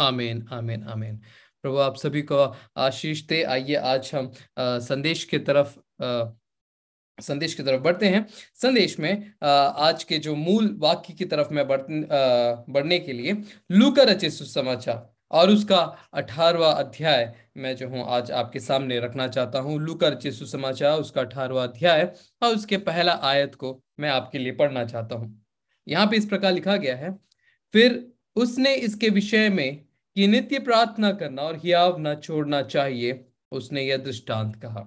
आमीन आमीन आमीन प्रभु आप सभी को आशीष दे आइए आज हम आ, संदेश की तरफ आ, संदेश की तरफ बढ़ते हैं संदेश में आ, आज के जो मूल वाक्य की तरफ मैं बढ़, बढ़ने के लिए लूका रचे सुसमाचार और उसका अठारवा अध्याय मैं जो हूँ आज आपके सामने रखना चाहता हूँ लूका रचे सुसमाचार उसका अठारवा अध्याय और उसके पहला आयत को मैं आपके लिए पढ़ना चाहता हूँ यहाँ पे इस प्रकार लिखा गया है फिर उसने इसके विषय में कि नित्य प्रार्थना करना और हियाव न छोड़ना चाहिए उसने यह दृष्टांत कहा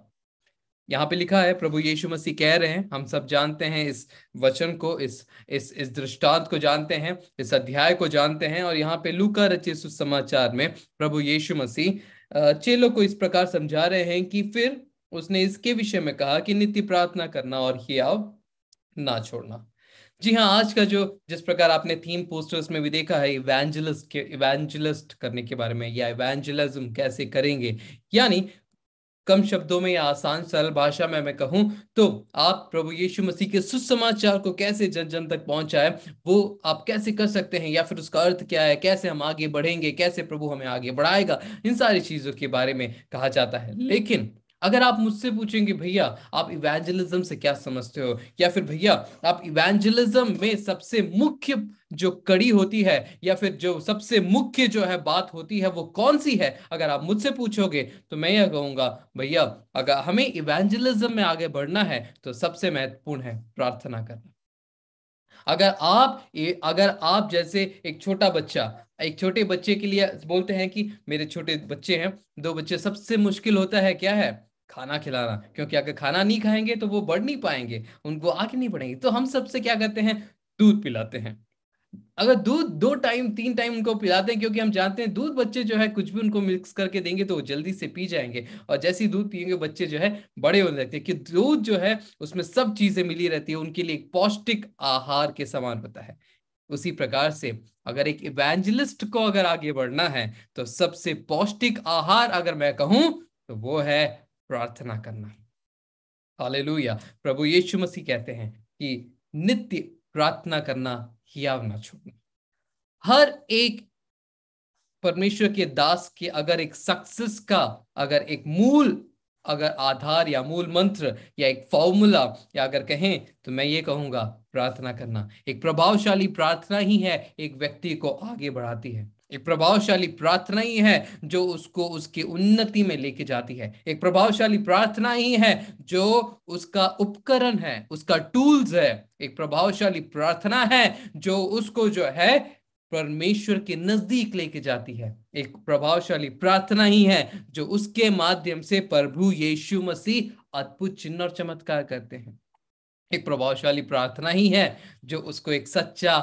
यहाँ पे लिखा है प्रभु यीशु मसीह कह रहे हैं हम सब जानते हैं इस वचन को इस इस इस दृष्टांत को जानते हैं इस अध्याय को जानते हैं और यहाँ पे लूका रचित सुसमाचार में प्रभु यीशु मसीह चेलो को इस प्रकार समझा रहे हैं कि फिर उसने इसके विषय में कहा कि नित्य प्रार्थना करना और हियाव ना छोड़ना जी हाँ आज का जो जिस प्रकार आपने थीम पोस्टर्स में भी देखा है इवेंजलिस्ट के इवेंजलिस्ट करने के बारे में या इवेंजलिज्म कैसे करेंगे यानी कम शब्दों में या आसान सरल भाषा में मैं कहूं तो आप प्रभु यीशु मसीह के सुसमाचार को कैसे जन जन तक पहुंचाए वो आप कैसे कर सकते हैं या फिर उसका अर्थ क्या है कैसे हम आगे बढ़ेंगे कैसे प्रभु हमें आगे बढ़ाएगा इन सारी चीजों के बारे में कहा जाता है हम्म। लेकिन अगर आप मुझसे पूछेंगे भैया आप इवेंजलिज्म से क्या समझते हो या फिर भैया आप इवेंजलिज्म में सबसे मुख्य जो कड़ी होती है या फिर जो सबसे मुख्य जो है बात होती है वो कौन सी है अगर आप मुझसे पूछोगे तो मैं यह कहूंगा भैया अगर हमें इवेंजलिज्म में आगे बढ़ना है तो सबसे महत्वपूर्ण है प्रार्थना करना अगर आप अगर आप जैसे एक छोटा बच्चा एक छोटे बच्चे के लिए बोलते हैं कि मेरे छोटे बच्चे हैं दो बच्चे सबसे मुश्किल होता है क्या है खाना खिलाना क्योंकि अगर खाना नहीं खाएंगे तो वो बढ़ नहीं पाएंगे उनको आगे नहीं बढ़ेंगे तो हम सबसे क्या करते हैं दूध पिलाते हैं अगर दूध दो टाइम तीन टाइम उनको पिलाते हैं क्योंकि हम जानते हैं दूध बच्चे जो है कुछ भी उनको मिक्स करके देंगे तो वो जल्दी से पी जाएंगे और जैसे ही दूध पियेंगे बच्चे जो है बड़े होने लगते हैं कि दूध जो है उसमें सब चीजें मिली रहती है उनके लिए एक पौष्टिक आहार के समान होता है उसी प्रकार से अगर एक इवेंजलिस्ट को अगर आगे बढ़ना है तो सबसे पौष्टिक आहार अगर मैं कहूं तो वो है प्रार्थना करना हालेलुया प्रभु यीशु मसीह कहते हैं कि नित्य प्रार्थना करना हियाव ना छोड़ना हर एक परमेश्वर के दास के अगर एक सक्सेस का अगर एक मूल अगर आधार या मूल मंत्र या एक फॉर्मूला या अगर कहें तो मैं ये कहूंगा प्रार्थना करना एक प्रभावशाली प्रार्थना ही है एक व्यक्ति को आगे बढ़ाती है एक प्रभावशाली प्रार्थना ही है जो उसको उसकी उन्नति में लेके जाती है एक प्रभावशाली प्रार्थना ही है जो उसका उपकरण है उसका टूल्स है एक प्रभावशाली प्रार्थना है जो उसको जो है परमेश्वर के नजदीक लेके जाती है एक प्रभावशाली प्रार्थना ही है जो उसके माध्यम से प्रभु यीशु मसीह अद्भुत चिन्ह और चमत्कार करते हैं एक प्रभावशाली प्रार्थना ही है जो उसको एक सच्चा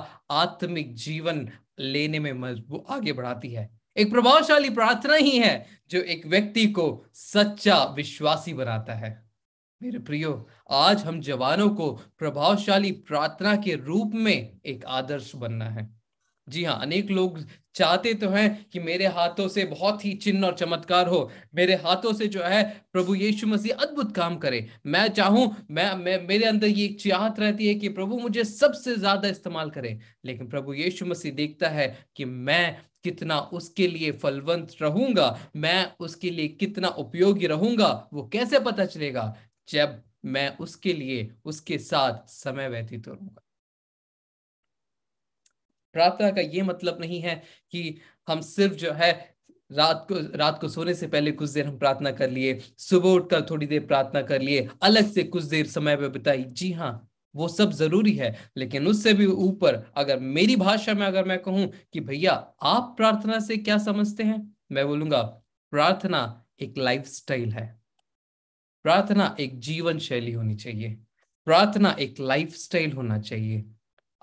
आत्मिक जीवन लेने में मजबूत आगे बढ़ाती है एक प्रभावशाली प्रार्थना ही है जो एक व्यक्ति को सच्चा विश्वासी बनाता है मेरे प्रियो आज हम जवानों को प्रभावशाली प्रार्थना के रूप में एक आदर्श बनना है जी हाँ अनेक लोग चाहते तो हैं कि मेरे हाथों से बहुत ही चिन्ह और चमत्कार हो मेरे हाथों से जो है प्रभु यीशु मसीह अद्भुत काम करे मैं चाहूं मैं, मैं मेरे अंदर ये चाहत रहती है कि प्रभु मुझे सबसे ज्यादा इस्तेमाल करें लेकिन प्रभु यीशु मसीह देखता है कि मैं कितना उसके लिए फलवंत रहूंगा मैं उसके लिए कितना उपयोगी रहूंगा वो कैसे पता चलेगा जब मैं उसके लिए उसके साथ समय व्यतीत करूंगा प्रार्थना का ये मतलब नहीं है कि हम सिर्फ जो है रात को रात को सोने से पहले कुछ देर हम प्रार्थना कर लिए सुबह उठकर थोड़ी देर प्रार्थना कर लिए अलग से कुछ देर समय पर बिताई जी हाँ वो सब जरूरी है लेकिन उससे भी ऊपर अगर मेरी भाषा में अगर मैं कहूं कि भैया आप प्रार्थना से क्या समझते हैं मैं बोलूंगा प्रार्थना एक लाइफ है प्रार्थना एक जीवन शैली होनी चाहिए प्रार्थना एक लाइफ होना चाहिए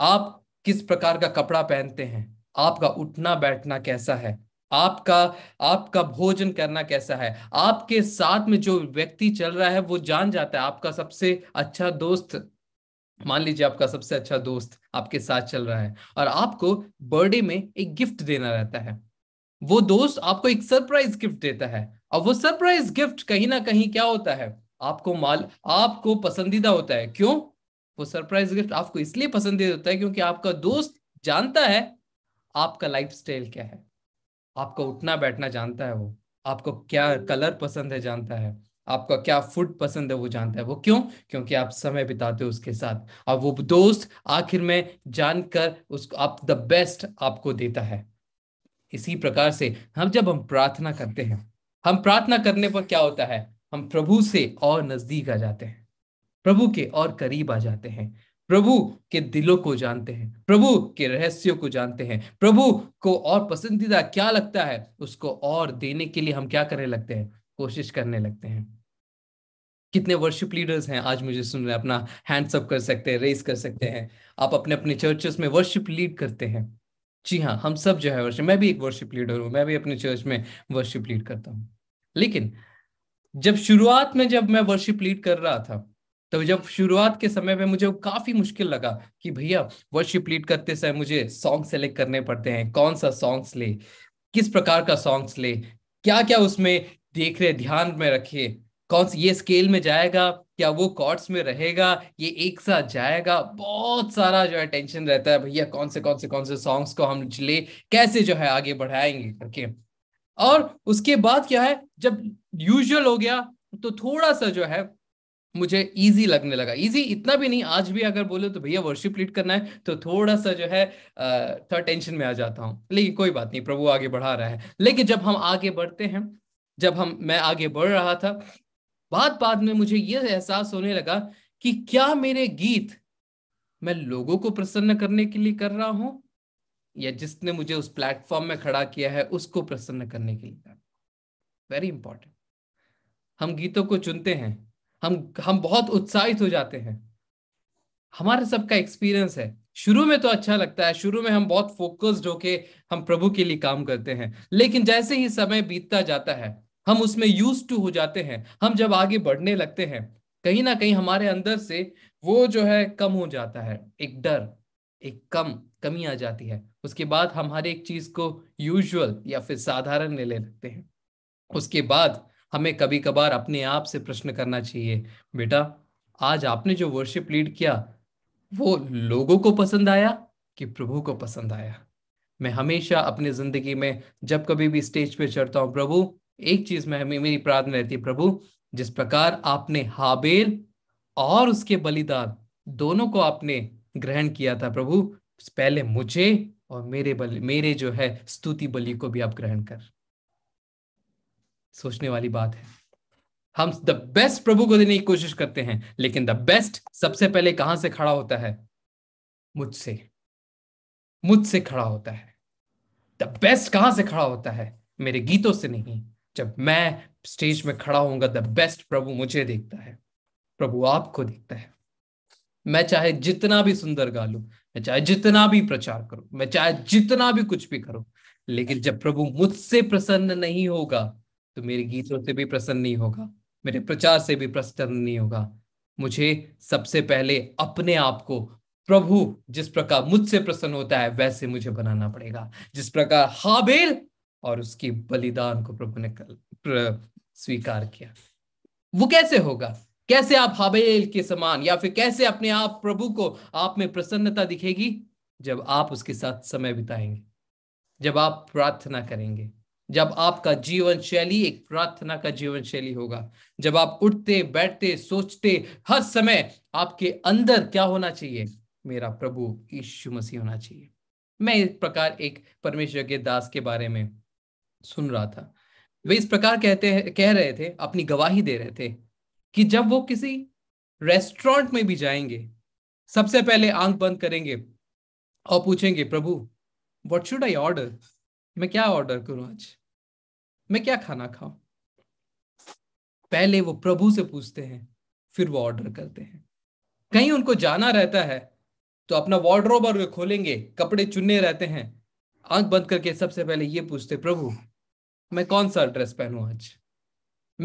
आप किस प्रकार का कपड़ा पहनते हैं आपका उठना बैठना कैसा है आपका आपका भोजन करना कैसा है आपके साथ में जो व्यक्ति चल रहा है वो जान जाता है आपका सबसे अच्छा दोस्त मान लीजिए आपका सबसे अच्छा दोस्त आपके साथ चल रहा है और आपको बर्थडे में एक गिफ्ट देना रहता है वो दोस्त आपको एक सरप्राइज गिफ्ट देता है और वो सरप्राइज गिफ्ट कहीं ना कहीं क्या होता है आपको माल आपको पसंदीदा होता है क्यों वो सरप्राइज गिफ्ट आपको इसलिए पसंद होता है क्योंकि आपका दोस्त जानता है आपका लाइफ क्या है आपका उठना बैठना जानता है वो आपको क्या कलर पसंद है जानता है आपका क्या फूड पसंद है वो जानता है वो क्यों क्योंकि आप समय बिताते हो उसके साथ और वो दोस्त आखिर में जानकर उसको आप द बेस्ट आपको देता है इसी प्रकार से हम जब हम प्रार्थना करते हैं हम प्रार्थना करने पर क्या होता है हम प्रभु से और नजदीक आ जाते हैं प्रभु के और करीब आ जाते हैं प्रभु के दिलों को जानते हैं प्रभु के रहस्यों को जानते हैं प्रभु को और पसंदीदा क्या लगता है उसको और देने के लिए हम क्या करने लगते हैं कोशिश करने लगते हैं कितने वर्शिप लीडर्स हैं आज मुझे सुन रहे हैं अपना हैंड्स अप कर सकते हैं रेस कर सकते हैं आप अपने अपने चर्चेस में वर्शिप लीड करते हैं जी हाँ हम सब जो है वर्षिप मैं भी एक वर्शिप लीडर हूँ मैं भी अपने चर्च में वर्शिप लीड करता हूँ लेकिन जब शुरुआत में जब मैं वर्शिप लीड कर रहा था तो जब शुरुआत के समय में मुझे काफी मुश्किल लगा कि भैया वर्शिप लीड करते समय मुझे सॉन्ग सेलेक्ट करने पड़ते हैं कौन सा सॉन्ग्स ले किस प्रकार का सॉन्ग्स ले क्या क्या उसमें देख रहे ध्यान में रखे कौन ये स्केल में जाएगा क्या वो कॉर्ड्स में रहेगा ये एक साथ जाएगा बहुत सारा जो है टेंशन रहता है भैया कौन से कौन से कौन से सॉन्ग्स को हम ले कैसे जो है आगे बढ़ाएंगे करके और उसके बाद क्या है जब यूजुअल हो गया तो थोड़ा सा जो है मुझे इजी लगने लगा इजी इतना भी नहीं आज भी अगर बोले तो भैया वर्शिप लीड करना है तो थोड़ा सा जो है थोड़ा टेंशन में आ जाता हूँ लेकिन कोई बात नहीं प्रभु आगे बढ़ा रहा है लेकिन जब हम आगे बढ़ते हैं जब हम मैं आगे बढ़ रहा था बाद बाद में मुझे यह एहसास होने लगा कि क्या मेरे गीत मैं लोगों को प्रसन्न करने के लिए कर रहा हूं या जिसने मुझे उस प्लेटफॉर्म में खड़ा किया है उसको प्रसन्न करने के लिए कर वेरी इंपॉर्टेंट हम गीतों को चुनते हैं हम हम बहुत उत्साहित हो जाते हैं हमारे सबका एक्सपीरियंस है शुरू में तो अच्छा लगता है शुरू में हम बहुत फोकस्ड होके हम प्रभु के लिए काम करते हैं लेकिन जैसे ही समय बीतता जाता है हम उसमें यूज टू हो जाते हैं हम जब आगे बढ़ने लगते हैं कहीं ना कहीं हमारे अंदर से वो जो है कम हो जाता है एक डर एक कम कमी आ जाती है उसके बाद हम हर एक चीज को यूजुअल या फिर साधारण ले ले लगते हैं उसके बाद हमें कभी कभार अपने आप से प्रश्न करना चाहिए बेटा आज आपने जो वर्शिप लीड किया वो लोगों को पसंद आया कि प्रभु को पसंद आया मैं हमेशा अपनी जिंदगी में जब कभी भी स्टेज पे चढ़ता हूँ प्रभु एक चीज में हमें मेरी प्रार्थना रहती है प्रभु जिस प्रकार आपने हाबेल और उसके बलिदान दोनों को आपने ग्रहण किया था प्रभु पहले मुझे और मेरे बलि मेरे जो है स्तुति बलि को भी आप ग्रहण कर सोचने वाली बात है हम द बेस्ट प्रभु को देने की कोशिश करते हैं लेकिन द बेस्ट सबसे पहले कहां से खड़ा होता है मुझसे मुझसे खड़ा होता है द बेस्ट कहां से खड़ा होता है मेरे गीतों से नहीं जब मैं स्टेज में खड़ा होऊंगा द बेस्ट प्रभु मुझे देखता है प्रभु आपको देखता है मैं चाहे जितना भी सुंदर गा लू मैं चाहे जितना भी प्रचार करूं मैं चाहे जितना भी कुछ भी करूं लेकिन जब प्रभु मुझसे प्रसन्न नहीं होगा तो मेरे गीतों से भी प्रसन्न नहीं होगा मेरे प्रचार से भी प्रसन्न नहीं होगा मुझे सबसे पहले अपने आप को प्रभु जिस प्रकार मुझसे प्रसन्न होता है वैसे मुझे बनाना पड़ेगा जिस प्रकार हाबेल और उसकी बलिदान को प्रभु ने स्वीकार किया वो कैसे होगा कैसे आप हाबेल के समान या फिर कैसे अपने आप प्रभु को आप में प्रसन्नता दिखेगी जब आप उसके साथ समय बिताएंगे जब आप प्रार्थना करेंगे जब आपका जीवन शैली एक प्रार्थना का जीवन शैली होगा जब आप उठते बैठते सोचते हर समय आपके अंदर क्या होना चाहिए मेरा प्रभु यीशु मसीह होना चाहिए मैं इस प्रकार एक परमेश्वर के दास के बारे में सुन रहा था वे इस प्रकार कहते हैं कह रहे थे अपनी गवाही दे रहे थे कि जब वो किसी रेस्टोरेंट में भी जाएंगे सबसे पहले आंख बंद करेंगे और पूछेंगे प्रभु वट शुड आई ऑर्डर मैं क्या ऑर्डर करूं आज मैं क्या खाना खाऊं पहले वो प्रभु से पूछते हैं फिर वो ऑर्डर करते हैं कहीं उनको जाना रहता है तो अपना वार्ड्रोब और वे खोलेंगे कपड़े चुनने रहते हैं आंख बंद करके सबसे पहले ये पूछते प्रभु मैं कौन सा ड्रेस पहनू आज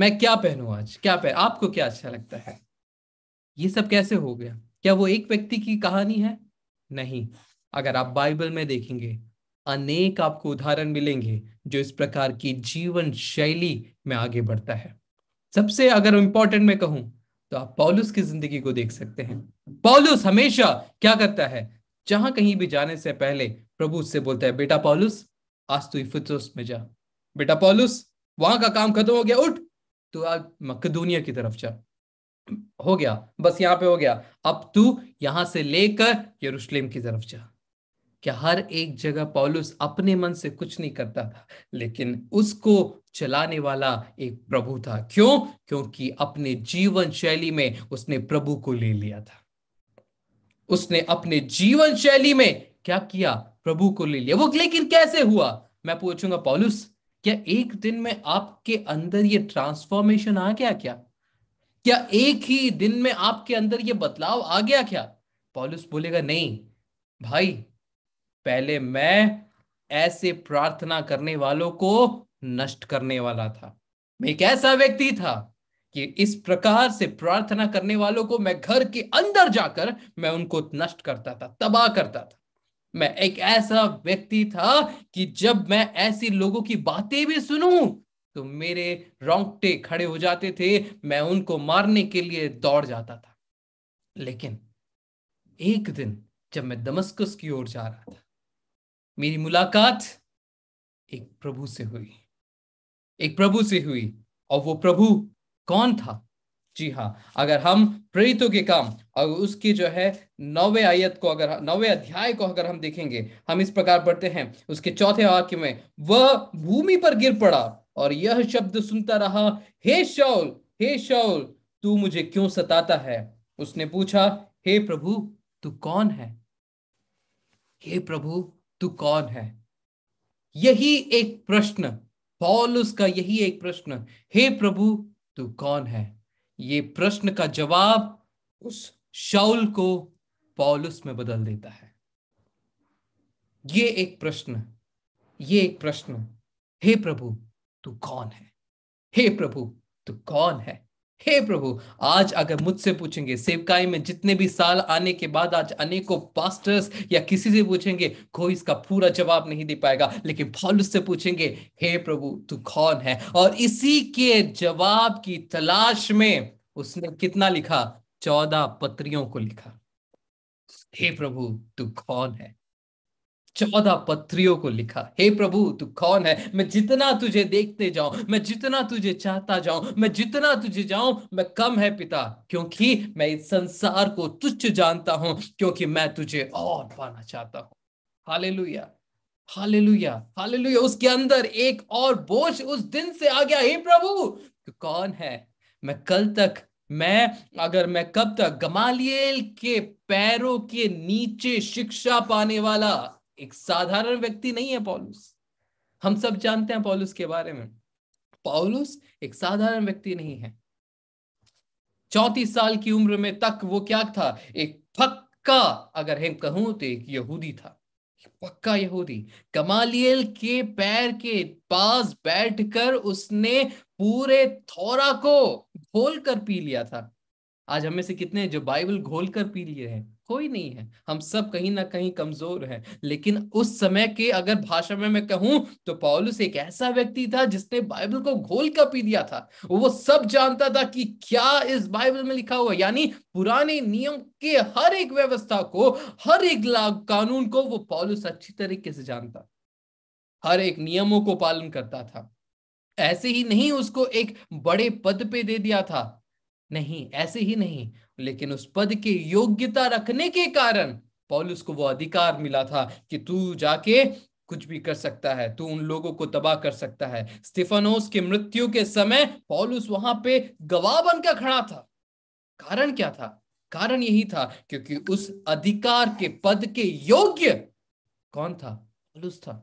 मैं क्या पहनू आज क्या पहन आपको क्या अच्छा लगता है ये सब कैसे हो गया क्या वो एक व्यक्ति की कहानी है नहीं अगर आप बाइबल में देखेंगे अनेक आपको उदाहरण मिलेंगे जो इस प्रकार की जीवन शैली में आगे बढ़ता है सबसे अगर इंपॉर्टेंट मैं कहूं तो आप पॉलुस की जिंदगी को देख सकते हैं पॉलुस हमेशा क्या करता है जहां कहीं भी जाने से पहले प्रभु उससे बोलता है बेटा पॉलुस आज तू इफिसोस में जा बेटा पॉलुस वहां का काम खत्म हो गया उठ तो आज मकदूनिया की तरफ जा हो गया बस यहां पे हो गया अब तू यहां से लेकर यरूशलेम की तरफ जा कि हर एक जगह पौलुस अपने मन से कुछ नहीं करता था लेकिन उसको चलाने वाला एक प्रभु था क्यों क्योंकि अपने जीवन शैली में उसने प्रभु को ले लिया था उसने अपने जीवन शैली में क्या किया प्रभु को ले लिया वो लेकिन कैसे हुआ मैं पूछूंगा पौलुस क्या एक दिन में आपके अंदर ये ट्रांसफॉर्मेशन आ गया क्या क्या एक ही दिन में आपके अंदर ये बदलाव आ गया क्या पॉलुस बोलेगा नहीं भाई पहले मैं ऐसे प्रार्थना करने वालों को नष्ट करने वाला था मैं एक ऐसा व्यक्ति था कि इस प्रकार से प्रार्थना करने वालों को मैं घर के अंदर जाकर मैं उनको नष्ट करता था तबाह करता था मैं एक ऐसा व्यक्ति था कि जब मैं ऐसे लोगों की बातें भी सुनूं तो मेरे रोंगटे खड़े हो जाते थे मैं उनको मारने के लिए दौड़ जाता था लेकिन एक दिन जब मैं दमस्कस की ओर जा रहा था मेरी मुलाकात एक प्रभु से हुई एक प्रभु से हुई और वो प्रभु कौन था जी हाँ अगर हम प्रेरितों के काम और उसकी जो है नौवे आयत को अगर नौवे अध्याय को अगर हम देखेंगे हम इस प्रकार पढ़ते हैं उसके चौथे वाक्य में वह भूमि पर गिर पड़ा और यह शब्द सुनता रहा हे शौल हे शौल तू मुझे क्यों सताता है उसने पूछा हे प्रभु तू कौन है हे प्रभु तू कौन है यही एक प्रश्न पॉलुस का यही एक प्रश्न हे प्रभु तू कौन है ये प्रश्न का जवाब उस शाउल को पॉलुस में बदल देता है ये एक प्रश्न ये एक प्रश्न हे प्रभु तू कौन है हे प्रभु तू कौन है हे प्रभु आज अगर मुझसे पूछेंगे सेवकाई में जितने भी साल आने के बाद आज अनेकों पास्टर्स या किसी से पूछेंगे कोई इसका पूरा जवाब नहीं दे पाएगा लेकिन फॉलुस से पूछेंगे हे प्रभु तू कौन है और इसी के जवाब की तलाश में उसने कितना लिखा चौदह पत्रियों को लिखा हे प्रभु तू कौन है चौदह पत्रियों को लिखा हे प्रभु तू कौन है मैं जितना तुझे देखते जाऊं मैं जितना तुझे चाहता जाऊं मैं जितना तुझे जाऊं मैं कम है पिता क्योंकि मैं इस संसार को तुच्छ जानता हूं क्योंकि मैं तुझे और पाना चाहता हूं हाले लुया हाले लुया हाले लुया उसके अंदर एक और बोझ उस दिन से आ गया हे प्रभु तू कौन है मैं कल तक मैं अगर मैं कब तक गमालियल के पैरों के नीचे शिक्षा पाने वाला एक साधारण व्यक्ति नहीं है पॉलुस हम सब जानते हैं पॉलुस के बारे में पॉलुस एक साधारण व्यक्ति नहीं है चौतीस साल की उम्र में तक वो क्या था एक पक्का अगर हम कहूं तो एक यहूदी था पक्का यहूदी कमालियल के पैर के पास बैठकर उसने पूरे थौरा को घोल कर पी लिया था आज हमें से कितने जो बाइबल घोल कर पी लिए हैं कोई नहीं है हम सब कहीं ना कहीं कमजोर हैं लेकिन उस समय के अगर भाषा में मैं कहूं तो पॉलुस एक ऐसा व्यक्ति था जिसने बाइबल को घोल का पी दिया था वो सब जानता था कि क्या इस बाइबल में लिखा हुआ यानी पुराने नियम के हर एक व्यवस्था को हर एक कानून को वो पॉलुस अच्छी तरीके से जानता हर एक नियमों को पालन करता था ऐसे ही नहीं उसको एक बड़े पद पे दे दिया था नहीं ऐसे ही नहीं लेकिन उस पद की योग्यता रखने के कारण पॉलुस को वो अधिकार मिला था कि तू जाके कुछ भी कर सकता है तू उन लोगों को तबाह कर सकता है स्टीफनोस के मृत्यु के समय पॉलुस वहां पे गवाह बनकर खड़ा था कारण क्या था कारण यही था क्योंकि उस अधिकार के पद के योग्य कौन था पॉलुस था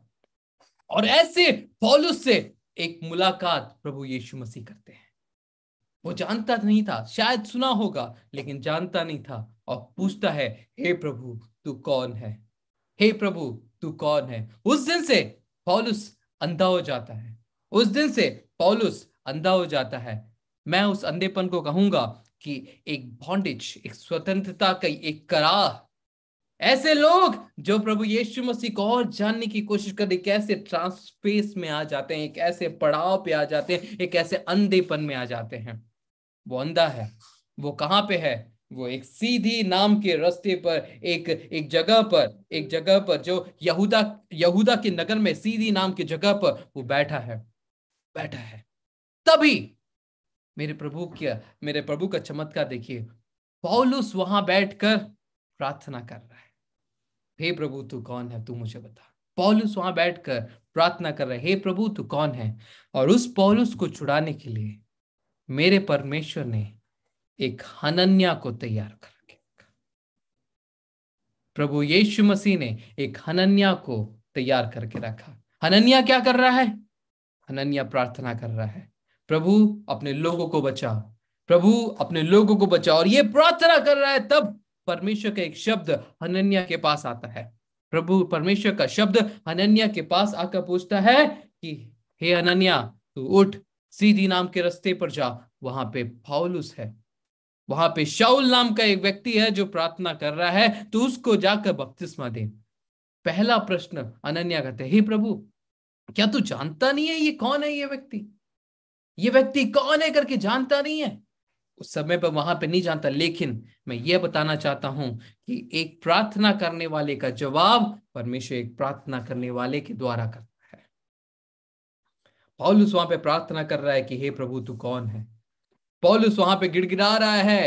और ऐसे पॉलुस से एक मुलाकात प्रभु यीशु मसीह करते हैं वो जानता नहीं था शायद सुना होगा लेकिन जानता नहीं था और पूछता है हे hey प्रभु तू कौन है हे hey प्रभु तू कौन है उस दिन से पौलुस अंधा हो जाता है उस दिन से पौलुस अंधा हो जाता है मैं उस अंधेपन को कहूंगा कि एक बॉन्डेज एक स्वतंत्रता का एक कराह ऐसे लोग जो प्रभु यीशु मसीह को और जानने की कोशिश करते कैसे ट्रांसफेस में आ जाते हैं एक ऐसे पड़ाव पे आ जाते हैं एक ऐसे अंधेपन में आ जाते हैं वो अंधा है वो कहाँ पे है वो एक सीधी नाम के रास्ते पर एक एक जगह पर एक जगह पर जो यहूदा यहूदा के नगर में सीधी नाम की जगह पर वो बैठा है बैठा है तभी मेरे प्रभु क्या मेरे प्रभु का चमत्कार देखिए पौलुस वहां बैठकर प्रार्थना कर रहा है हे प्रभु तू कौन है तू मुझे बता पौलुस वहां बैठकर प्रार्थना कर रहे हे प्रभु तू कौन है और उस पौलुस को छुड़ाने के लिए मेरे परमेश्वर ने एक हनन्या को तैयार कर प्रभु यीशु मसीह ने एक हनन्या को तैयार करके रखा हनन्या क्या कर रहा है हनन्या प्रार्थना कर रहा है प्रभु अपने लोगों को बचा प्रभु अपने लोगों को बचाओ और ये प्रार्थना कर रहा है तब परमेश्वर का एक शब्द हनन्या के पास आता है प्रभु परमेश्वर का शब्द हनन्या के पास आकर पूछता है कि हे अनन्या तू उठ सीधी नाम के रस्ते पर जा वहां पे फाउलुस है वहां पे शाउल नाम का एक व्यक्ति है जो प्रार्थना कर रहा है तो उसको जाकर बपतिस्मा दे पहला प्रश्न अनन्या कहते हे प्रभु क्या तू जानता नहीं है ये कौन है ये व्यक्ति ये व्यक्ति कौन है करके जानता नहीं है उस समय पर वहां पे नहीं जानता लेकिन मैं ये बताना चाहता हूं कि एक प्रार्थना करने वाले का जवाब परमेश्वर एक प्रार्थना करने वाले के द्वारा करता पॉलुस वहां पे प्रार्थना कर रहा है कि हे प्रभु तू कौन है पॉलुस वहां पे गिड़गिड़ा रहा है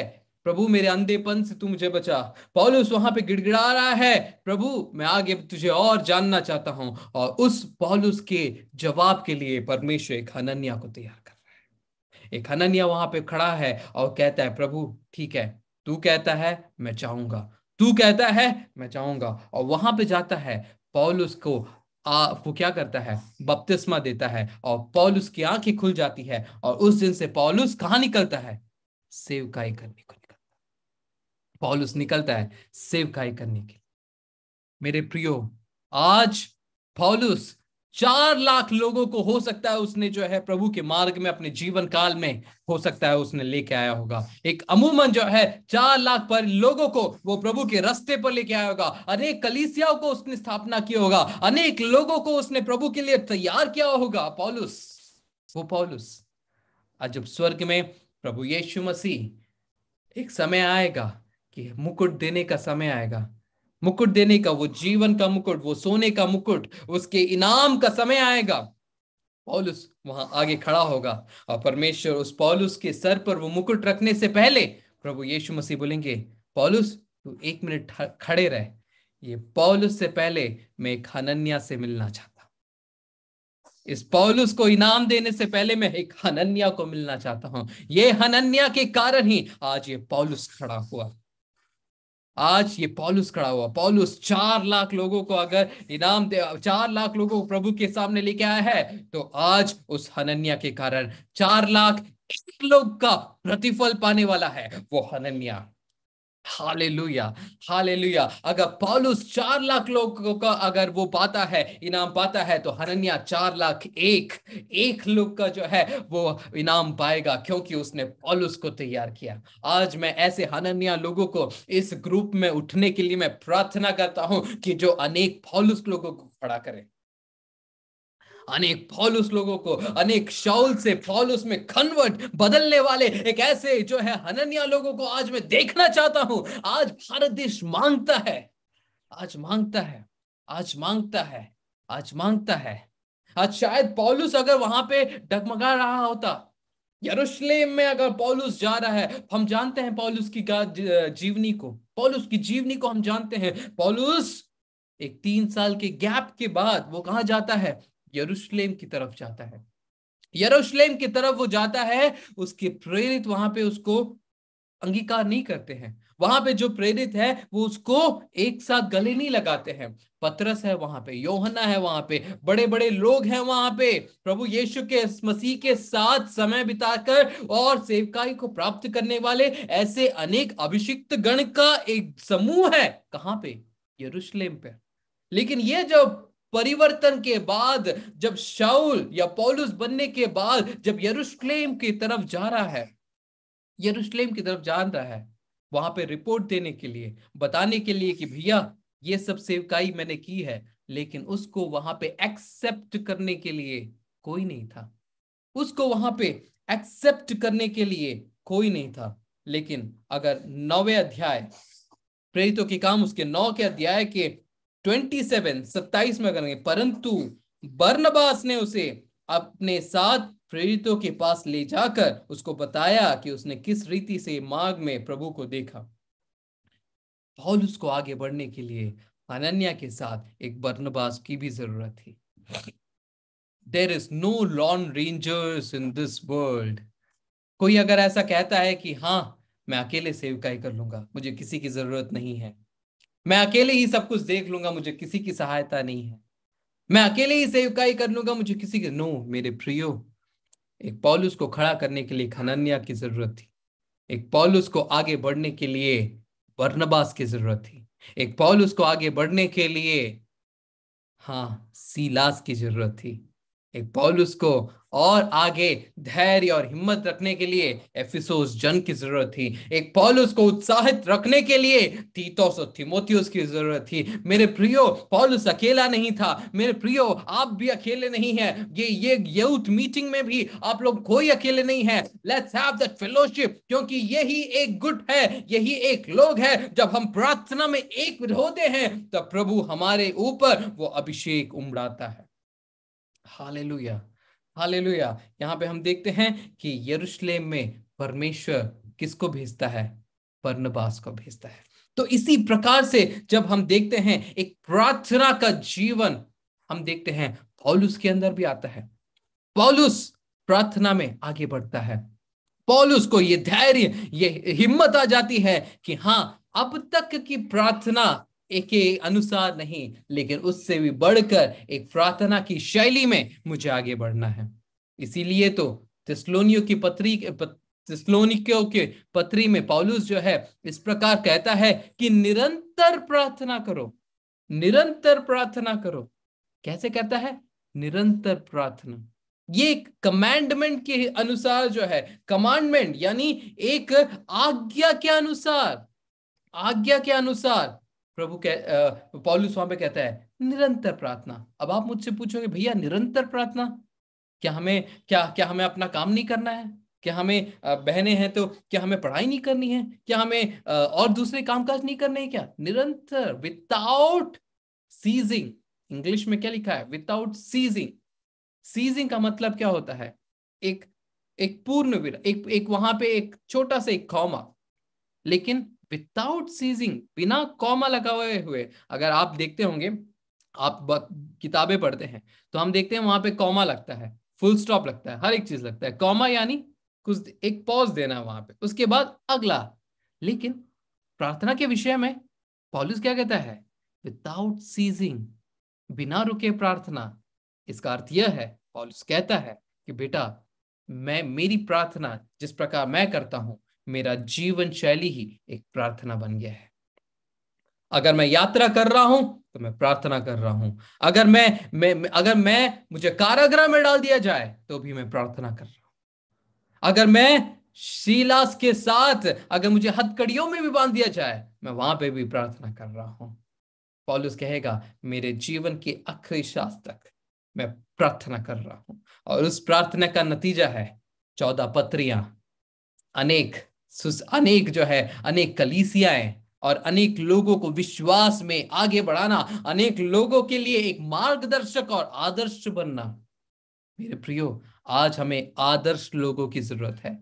प्रभु मेरे अंधेपन से तू मुझे बचा पॉलुस वहां पे गिड़गिड़ा रहा है प्रभु मैं आगे तुझे और जानना चाहता हूं और उस पॉलुस के जवाब के लिए परमेश्वर एक अनन्या को तैयार कर रहा है एक अनन्या वहां पे खड़ा है और कहता है प्रभु ठीक है तू कहता है मैं चाहूंगा तू कहता है मैं चाहूंगा और वहां पे जाता है पॉलुस को आ, वो क्या करता है बपतिस्मा देता है और पॉलुस की आंखें खुल जाती है और उस दिन से पॉलुस कहा निकलता है सेवकाई करने को निकलता है पॉलुस निकलता है सेवकाई करने के लिए मेरे प्रियो आज पॉलुस चार लाख लोगों को हो सकता है उसने जो है प्रभु के मार्ग में अपने जीवन काल में हो सकता है उसने लेके आया होगा एक अमूमन जो है चार लाख पर लोगों को वो प्रभु के रस्ते पर लेके आया होगा अनेक कलिसियाओं को उसने स्थापना किया होगा अनेक लोगों को उसने प्रभु के लिए तैयार किया होगा पॉलुस वो पॉलुस आज जब स्वर्ग में प्रभु यीशु मसीह एक समय आएगा कि मुकुट देने का समय आएगा मुकुट देने का वो जीवन का मुकुट वो सोने का मुकुट उसके इनाम का समय आएगा पौलुस वहां आगे खड़ा होगा और परमेश्वर उस पौलुस के सर पर वो मुकुट रखने से पहले प्रभु यीशु मसीह बोलेंगे पौलुस तू एक मिनट खड़े रह ये पौलुस से पहले मैं एक हनन्या से मिलना चाहता इस पौलुस को इनाम देने से पहले मैं एक हनन्या को मिलना चाहता हूं ये हनन्या के कारण ही आज ये पौलुस खड़ा हुआ आज ये पॉलुस खड़ा हुआ पॉलुस चार लाख लोगों को अगर इनाम दे चार लाख लोगों को प्रभु के सामने लेके आया है तो आज उस हनन्या के कारण चार लाख एक लोग का प्रतिफल पाने वाला है वो हनन्या हालेलुया हालेलुया अगर पॉलुस चार लाख लोगों का अगर वो पाता है इनाम पाता है तो हनन्या चार लाख एक एक लोग का जो है वो इनाम पाएगा क्योंकि उसने पॉलुस को तैयार किया आज मैं ऐसे हनन्या लोगों को इस ग्रुप में उठने के लिए मैं प्रार्थना करता हूं कि जो अनेक पॉलुस लोगों को खड़ा करें अनेक पॉलुस लोगों को अनेक शौल से पॉलुस में कन्वर्ट बदलने वाले एक ऐसे जो है हननिया लोगों को आज मैं देखना चाहता हूं आज भारत देश मांगता है आज मांगता है आज मांगता है आज मांगता है आज शायद पॉलुस अगर वहां पे डगमगा रहा होता यरूशलेम में अगर पॉलुस जा रहा है हम जानते हैं पॉलुस की जीवनी को पॉलुस की जीवनी को हम जानते हैं पॉलुस एक तीन साल के गैप के बाद वो कहा जाता है यरूशलेम की तरफ जाता है यरूशलेम की तरफ वो जाता है उसके प्रेरित वहां पे उसको अंगीकार नहीं करते हैं वहां पे जो प्रेरित है वो उसको एक साथ गले नहीं लगाते हैं पतरस है वहां पे योहना है वहां पे बड़े बड़े लोग हैं वहां पे प्रभु यीशु के मसीह के साथ समय बिताकर और सेवकाई को प्राप्त करने वाले ऐसे अनेक अभिषिक्त गण का एक समूह है कहाँ पे यरूशलेम पे लेकिन ये जो परिवर्तन के बाद जब शाउल या पौलुस बनने के बाद जब यरूशलेम की तरफ जा रहा है यरूशलेम की तरफ जा रहा है वहां पे रिपोर्ट देने के लिए बताने के लिए कि भैया ये सब सेवकाई मैंने की है लेकिन उसको वहां पे एक्सेप्ट करने के लिए कोई नहीं था उसको वहां पे एक्सेप्ट करने के लिए कोई नहीं था लेकिन अगर नौवे अध्याय प्रेरितों के काम उसके नौ के अध्याय के ट्वेंटी सेवन सत्ताईस में करेंगे परंतु बर्नबास ने उसे अपने साथ प्रेरितों के पास ले जाकर उसको बताया कि उसने किस रीति से मार्ग में प्रभु को देखा पॉल उसको आगे बढ़ने के लिए अनन्या के साथ एक बर्नबास की भी जरूरत थी there is no lone rangers in this world कोई अगर ऐसा कहता है कि हाँ मैं अकेले सेवकाई कर लूंगा मुझे किसी की जरूरत नहीं है मैं अकेले ही सब कुछ देख लूंगा मुझे किसी की सहायता नहीं है मैं अकेले ही सेवकाई कर लूंगा मुझे किसी के नो मेरे प्रियो एक पॉलुस को खड़ा करने के लिए खनन्या की जरूरत थी एक पॉलुस को आगे बढ़ने के लिए बर्नबास की जरूरत थी एक पॉलुस को आगे बढ़ने के लिए हाँ सीलास की जरूरत थी एक पॉलुस को और आगे धैर्य और हिम्मत रखने के लिए एफिसोस जन की जरूरत थी एक पॉलुस को उत्साहित रखने के लिए तीतोस और थीमोथियोस की जरूरत थी मेरे प्रियो पॉलुस अकेला नहीं था मेरे प्रियो आप भी अकेले नहीं है ये ये यूथ मीटिंग में भी आप लोग कोई अकेले नहीं है लेट्स हैव दैट फेलोशिप क्योंकि यही एक गुट है यही एक लोग है जब हम प्रार्थना में एक होते हैं तब प्रभु हमारे ऊपर वो अभिषेक उमड़ाता है हालेलुया हालेलुया यहाँ पे हम देखते हैं कि यरूशलेम में परमेश्वर किसको भेजता है परनबास को भेजता है तो इसी प्रकार से जब हम देखते हैं एक प्रार्थना का जीवन हम देखते हैं पौलुस के अंदर भी आता है पौलुस प्रार्थना में आगे बढ़ता है पौलुस को ये धैर्य ये हिम्मत आ जाती है कि हाँ अब तक की प्रार्थना के अनुसार नहीं लेकिन उससे भी बढ़कर एक प्रार्थना की शैली में मुझे आगे बढ़ना है इसीलिए तो तिस्लोनियों की पत्री तिस्लोनिकों के पत्री में पौलुस जो है इस प्रकार कहता है कि निरंतर प्रार्थना करो निरंतर प्रार्थना करो कैसे कहता है निरंतर प्रार्थना ये कमांडमेंट के अनुसार जो है कमांडमेंट यानी एक आज्ञा के अनुसार आज्ञा के अनुसार प्रभु कह पॉलुस वहां कहता है निरंतर प्रार्थना अब आप मुझसे पूछोगे भैया निरंतर प्रार्थना क्या हमें क्या क्या हमें अपना काम नहीं करना है क्या हमें बहने हैं तो क्या हमें पढ़ाई नहीं करनी है क्या हमें और दूसरे काम काज नहीं करने हैं क्या निरंतर विदाउट सीजिंग इंग्लिश में क्या लिखा है विदाउट सीजिंग सीजिंग का मतलब क्या होता है एक एक पूर्ण विरा एक एक वहां पे एक छोटा सा एक कौमा लेकिन विदाउट सीजिंग बिना कॉमा लगाए हुए अगर आप देखते होंगे आप किताबें पढ़ते हैं तो हम देखते हैं वहां पे कॉमा लगता है फुल स्टॉप लगता है हर एक चीज लगता है कॉमा यानी कुछ एक पॉज देना है वहां पे उसके बाद अगला लेकिन प्रार्थना के विषय में पॉलिस क्या कहता है विदाउट सीजिंग बिना रुके प्रार्थना इसका अर्थ यह है पॉलिस कहता है कि बेटा मैं मेरी प्रार्थना जिस प्रकार मैं करता हूं मेरा जीवन शैली ही एक प्रार्थना बन गया है अगर मैं यात्रा कर रहा हूं तो मैं प्रार्थना कर रहा हूं अगर मैं मैं अगर मैं मुझे कारागृह में डाल दिया जाए तो भी मैं प्रार्थना कर रहा हूं अगर मैं शीलास के साथ अगर मुझे हथकड़ियों में भी बांध दिया जाए मैं वहां पे भी प्रार्थना कर रहा हूं पॉलिस कहेगा मेरे जीवन के आखिरी शास तक मैं प्रार्थना कर रहा हूं और उस प्रार्थना का नतीजा है चौदह पत्रियां अनेक अनेक जो है अनेक कलीसियाएं और अनेक लोगों को विश्वास में आगे बढ़ाना अनेक लोगों के लिए एक मार्गदर्शक और आदर्श बनना मेरे प्रियो आज हमें आदर्श लोगों की जरूरत है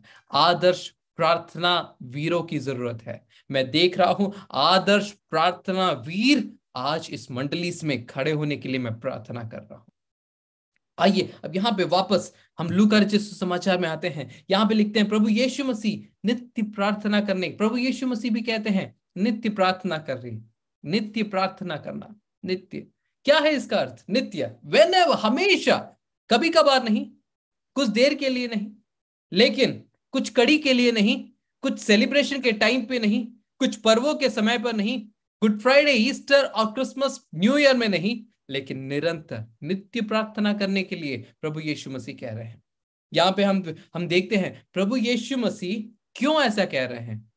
आदर्श प्रार्थना वीरों की जरूरत है मैं देख रहा हूं आदर्श प्रार्थना वीर आज इस मंडली में खड़े होने के लिए मैं प्रार्थना कर रहा हूं आइए अब यहाँ पे वापस हम लूका रचित समाचार में आते हैं यहाँ पे लिखते हैं प्रभु यीशु मसीह नित्य प्रार्थना करने प्रभु यीशु मसीह भी कहते हैं नित्य प्रार्थना कर रही नित्य प्रार्थना करना नित्य क्या है इसका अर्थ नित्य वेन हमेशा कभी कभार नहीं कुछ देर के लिए नहीं लेकिन कुछ कड़ी के लिए नहीं कुछ सेलिब्रेशन के टाइम पे नहीं कुछ पर्वों के समय पर नहीं गुड फ्राइडे ईस्टर और क्रिसमस न्यू ईयर में नहीं लेकिन निरंतर नित्य प्रार्थना करने के लिए प्रभु यीशु मसीह कह रहे हैं यहाँ पे हम हम देखते हैं प्रभु यीशु मसीह क्यों ऐसा कह रहे हैं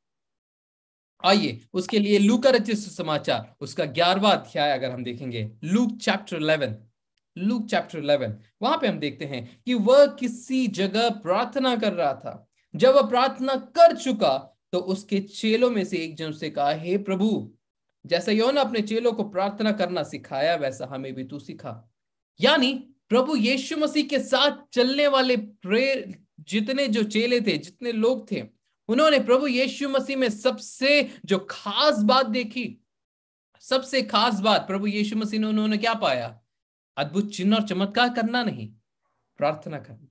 आइए उसके लिए लूका रचित समाचार उसका ग्यारहवा अध्याय अगर हम देखेंगे Luke chapter eleven Luke chapter eleven वहां पे हम देखते हैं कि वह किसी जगह प्रार्थना कर रहा था जब वह प्रार्थना कर चुका तो उसके चेलों में से एक जन से कहा हे hey, प्रभु जैसे योना अपने चेलों को प्रार्थना करना सिखाया वैसा हमें भी तू सिखा यानी प्रभु यीशु मसीह के साथ चलने वाले प्रेर जितने जो चेले थे जितने लोग थे उन्होंने प्रभु यीशु मसीह में सबसे जो खास बात देखी सबसे खास बात प्रभु यीशु मसीह ने उन्होंने क्या पाया अद्भुत चिन्ह और चमत्कार करना नहीं प्रार्थना करना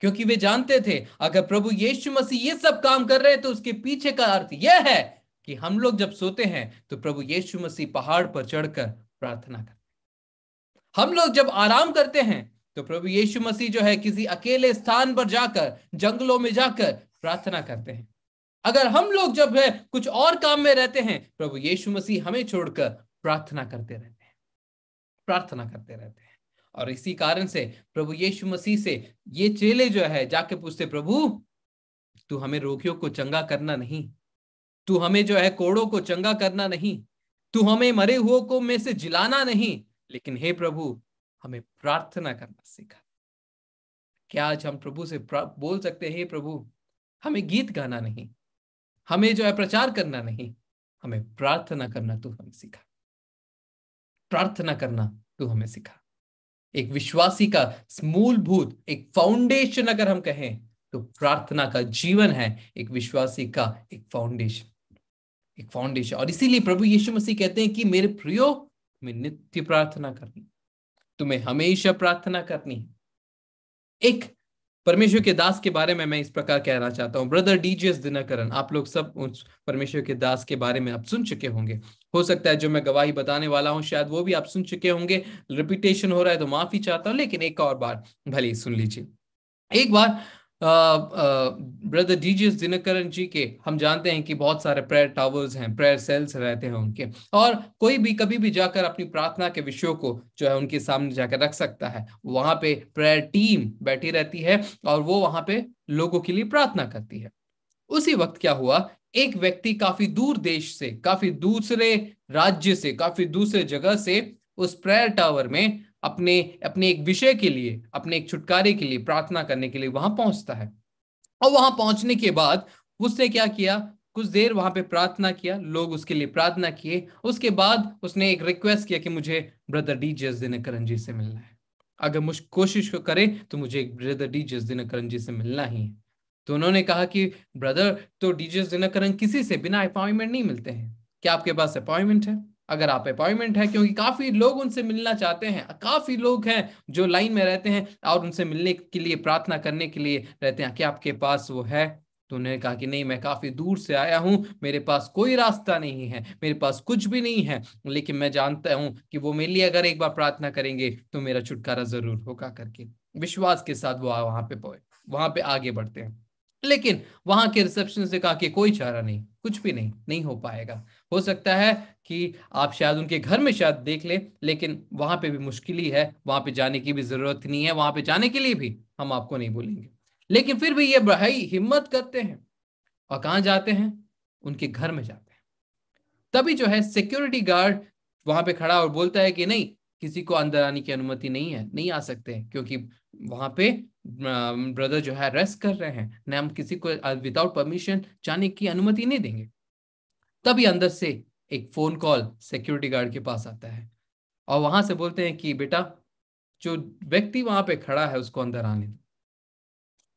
क्योंकि वे जानते थे अगर प्रभु यीशु मसीह ये सब काम कर रहे हैं तो उसके पीछे का अर्थ यह है कि हम लोग जब सोते हैं तो प्रभु यीशु मसीह पहाड़ पर चढ़कर प्रार्थना करते हम लोग जब आराम करते हैं तो प्रभु यीशु मसीह जो है किसी अकेले स्थान पर जाकर जंगलों में जाकर प्रार्थना करते हैं अगर हम लोग जब है कुछ और काम में रहते हैं प्रभु यीशु मसीह हमें छोड़कर प्रार्थना करते रहते हैं प्रार्थना करते रहते हैं और इसी कारण से प्रभु यीशु मसीह से ये चेले जो है जाके पूछते प्रभु तू हमें रोगियों को चंगा करना नहीं तू हमें जो है कोड़ों को चंगा करना नहीं तू हमें मरे हुओं को में से जिलाना नहीं लेकिन हे प्रभु हमें प्रार्थना करना सिखा क्या आज हम प्रभु से बोल सकते हैं हे प्रभु हमें गीत गाना नहीं हमें जो है प्रचार करना नहीं हमें प्रार्थना करना तू हमें सिखा प्रार्थना करना तू हमें सिखा एक विश्वासी का मूलभूत एक फाउंडेशन अगर हम कहें तो प्रार्थना का जीवन है एक विश्वासी का एक फाउंडेशन एक फाउंडेशन और इसीलिए प्रभु यीशु मसीह कहते हैं कि मेरे प्रियो तुम्हें नित्य प्रार्थना करनी तुम्हें हमेशा प्रार्थना करनी है एक परमेश्वर के दास के बारे में मैं इस प्रकार कहना चाहता हूँ ब्रदर डीजीएस दिनाकरण आप लोग सब उस परमेश्वर के दास के बारे में आप सुन चुके होंगे हो सकता है जो मैं गवाही बताने वाला हूँ शायद वो भी आप सुन चुके होंगे रिपीटेशन हो रहा है तो माफी चाहता हूँ लेकिन एक और बार भले सुन लीजिए एक बार brother D G S Dinakaran ji के हम जानते हैं कि बहुत सारे प्रेयर टावर्स हैं प्रेयर सेल्स रहते हैं उनके और कोई भी कभी भी जाकर अपनी प्रार्थना के विषयों को जो है उनके सामने जाकर रख सकता है वहां पे प्रेयर टीम बैठी रहती है और वो वहां पे लोगों के लिए प्रार्थना करती है उसी वक्त क्या हुआ एक व्यक्ति काफी दूर देश से काफी दूसरे राज्य से काफी दूसरे जगह से उस प्रेयर टावर में अपने अपने एक विषय के लिए अपने एक छुटकारे के लिए प्रार्थना करने के लिए वहां पहुंचता है और वहां पहुंचने के बाद उसने क्या किया कुछ देर वहां पे प्रार्थना किया लोग उसके लिए प्रार्थना किए उसके बाद उसने एक रिक्वेस्ट किया कि मुझे ब्रदर डी जेस दिनकरण जी से मिलना है अगर मुझ कोशिश को करें तो मुझे एक ब्रदर डी जेस दिनकरण जी से मिलना ही है तो उन्होंने कहा कि ब्रदर तो डी जस दिनकरण किसी से बिना अपॉइंटमेंट नहीं मिलते हैं क्या आपके पास अपॉइंटमेंट है अगर आप अपॉइंटमेंट है क्योंकि काफी लोग उनसे मिलना चाहते हैं काफी लोग हैं जो लाइन में रहते हैं और उनसे मिलने के लिए प्रार्थना करने के लिए रहते हैं कि आपके पास वो है तो उन्होंने कहा कि नहीं मैं काफी दूर से आया हूँ मेरे पास कोई रास्ता नहीं है मेरे पास कुछ भी नहीं है लेकिन मैं जानता हूँ कि वो मेरे लिए अगर एक बार प्रार्थना करेंगे तो मेरा छुटकारा जरूर होगा करके विश्वास के साथ वो वहां पे पहुंचे वहां पे आगे बढ़ते हैं लेकिन वहां के रिसेप्शन से कहा कि कोई चारा नहीं कुछ भी नहीं नहीं हो पाएगा हो सकता है कि आप शायद उनके घर में शायद देख लें लेकिन वहां पे भी मुश्किल ही है वहां पे जाने की भी जरूरत नहीं है वहां पे जाने के लिए भी हम आपको नहीं बोलेंगे लेकिन फिर भी ये भाई हिम्मत करते हैं और कहाँ जाते हैं उनके घर में जाते हैं तभी जो है सिक्योरिटी गार्ड वहां पे खड़ा और बोलता है कि नहीं किसी को अंदर आने की अनुमति नहीं है नहीं आ सकते क्योंकि वहां पे ब्रदर जो है रेस्ट कर रहे हैं ना हम किसी को विदाउट परमिशन जाने की अनुमति नहीं देंगे तभी अंदर से एक फोन कॉल सिक्योरिटी गार्ड के पास आता है और वहां से बोलते हैं कि बेटा जो व्यक्ति वहां पे खड़ा है उसको अंदर आने दो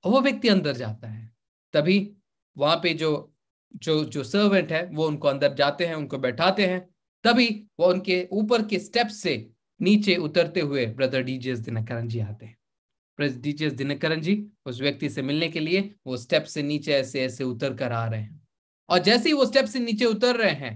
और वो व्यक्ति अंदर जाता है तभी वहां पे जो जो जो सर्वेंट है वो उनको अंदर जाते हैं उनको बैठाते हैं तभी वो उनके ऊपर के स्टेप से नीचे उतरते हुए ब्रदर डीजीएस दिनकरण जी आते हैं ब्रदर डीजीएस दिनकरण जी उस व्यक्ति से मिलने के लिए वो स्टेप से नीचे ऐसे ऐसे उतर कर आ रहे हैं और जैसे ही वो स्टेप से नीचे उतर रहे हैं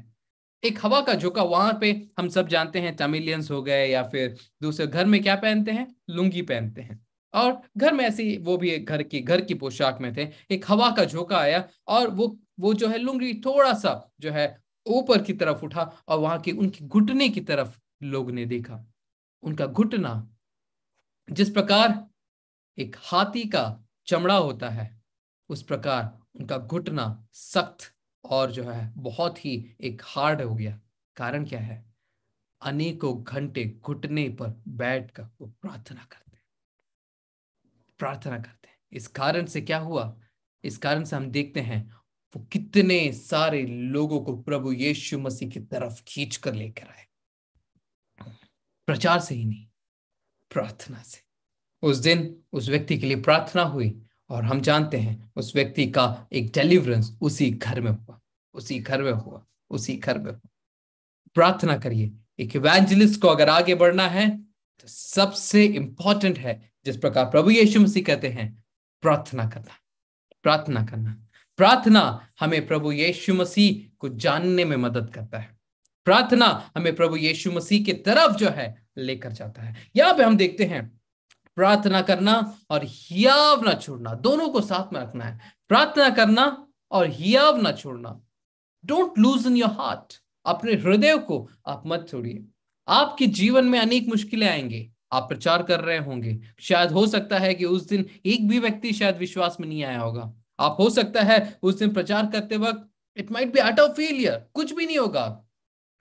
एक हवा का झोंका वहां पे हम सब जानते हैं टमिलियंस हो गए या फिर दूसरे घर में क्या पहनते हैं लुंगी पहनते हैं और घर में ऐसी वो भी एक घर की घर की पोशाक में थे एक हवा का झोंका आया और वो वो जो है लुंगी थोड़ा सा जो है ऊपर की तरफ उठा और वहां की उनकी घुटने की तरफ लोग ने देखा उनका घुटना जिस प्रकार एक हाथी का चमड़ा होता है उस प्रकार उनका घुटना सख्त और जो है बहुत ही एक हार्ड हो गया कारण क्या है अनेकों घंटे घुटने पर कर वो प्रार्थना करते प्रार्थना करते इस कारण से क्या हुआ इस कारण से हम देखते हैं वो कितने सारे लोगों को प्रभु यीशु मसीह की तरफ खींच कर लेकर आए प्रचार से ही नहीं प्रार्थना से उस दिन उस व्यक्ति के लिए प्रार्थना हुई और हम जानते हैं उस व्यक्ति का एक डिलीवरेंस उसी घर में हुआ उसी घर में हुआ उसी घर में हुआ प्रार्थना करिए एक इवेंजलिस्ट को अगर आगे बढ़ना है तो सबसे इंपॉर्टेंट है जिस प्रकार प्रभु यीशु मसीह कहते हैं प्रार्थना करना प्रार्थना करना प्रार्थना हमें प्रभु यीशु मसीह को जानने में मदद करता है प्रार्थना हमें प्रभु यीशु मसीह की तरफ जो है लेकर जाता है यहां पे हम देखते हैं प्रार्थना करना और हियाव ना छोड़ना दोनों को साथ में रखना है प्रार्थना करना और हियाव ना छोड़ना don't lose in your heart अपने हृदय को आप मत छोड़िए आपके जीवन में अनेक मुश्किलें आएंगे आप प्रचार कर रहे होंगे शायद हो सकता है कि उस दिन एक भी व्यक्ति शायद विश्वास में नहीं आया होगा आप हो सकता है उस दिन प्रचार करते वक्त it might be out of failure कुछ भी नहीं होगा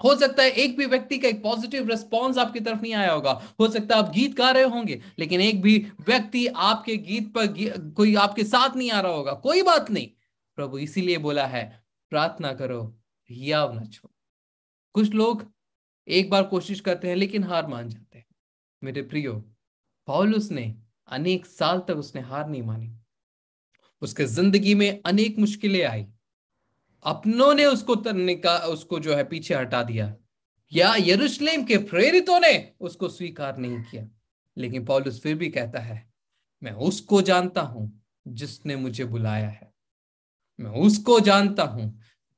हो सकता है एक भी व्यक्ति का एक पॉजिटिव रिस्पॉन्स आपकी तरफ नहीं आया होगा हो सकता है आप गीत गा रहे होंगे लेकिन एक भी व्यक्ति आपके गीत पर गी, कोई आपके साथ नहीं आ रहा होगा कोई बात नहीं प्रभु इसीलिए बोला है प्रार्थना करो या न छो कुछ लोग एक बार कोशिश करते हैं लेकिन हार मान जाते हैं मेरे प्रियो पॉलुस ने अनेक साल तक उसने हार नहीं मानी उसके जिंदगी में अनेक मुश्किलें आई अपनों ने उसको का उसको जो है पीछे हटा दिया या यरूशलेम के प्रेरितों ने उसको स्वीकार नहीं किया लेकिन पॉलिस फिर भी कहता है मैं उसको जानता हूं जिसने मुझे बुलाया है मैं उसको जानता हूं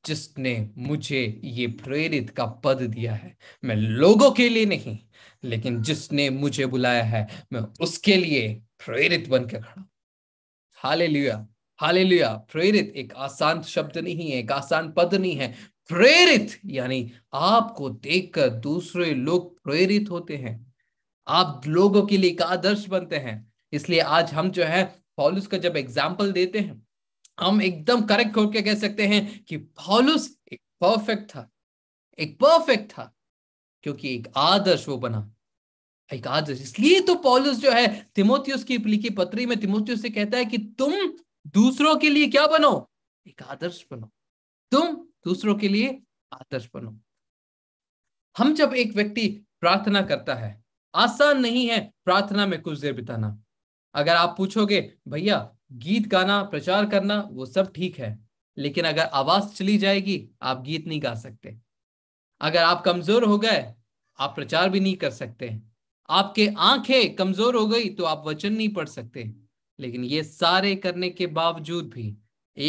जिसने मुझे ये प्रेरित का पद दिया है मैं लोगों के लिए नहीं लेकिन जिसने मुझे बुलाया है मैं उसके लिए प्रेरित बनकर खड़ा लिया हालेलुया प्रेरित एक आसान शब्द नहीं है एक आसान पद नहीं है प्रेरित यानी आपको देखकर दूसरे लोग प्रेरित होते हैं आप लोगों के लिए एक आदर्श बनते हैं इसलिए आज हम जो है पॉलुस का जब एग्जाम्पल देते हैं हम एकदम करेक्ट होकर कह सकते हैं कि पॉलुस एक परफेक्ट था एक परफेक्ट था क्योंकि एक आदर्श वो बना एक आदर्श इसलिए तो पॉलुस जो है तिमोथियस की लिखी पत्री में तिमोथियस से कहता है कि तुम दूसरों के लिए क्या बनो एक आदर्श बनो तुम दूसरों के लिए आदर्श बनो हम जब एक व्यक्ति प्रार्थना करता है आसान नहीं है प्रार्थना में कुछ देर बिताना अगर आप पूछोगे भैया गीत गाना प्रचार करना वो सब ठीक है लेकिन अगर आवाज चली जाएगी आप गीत नहीं गा सकते अगर आप कमजोर हो गए आप प्रचार भी नहीं कर सकते आपके आंखें कमजोर हो गई तो आप वचन नहीं पढ़ सकते लेकिन ये सारे करने के बावजूद भी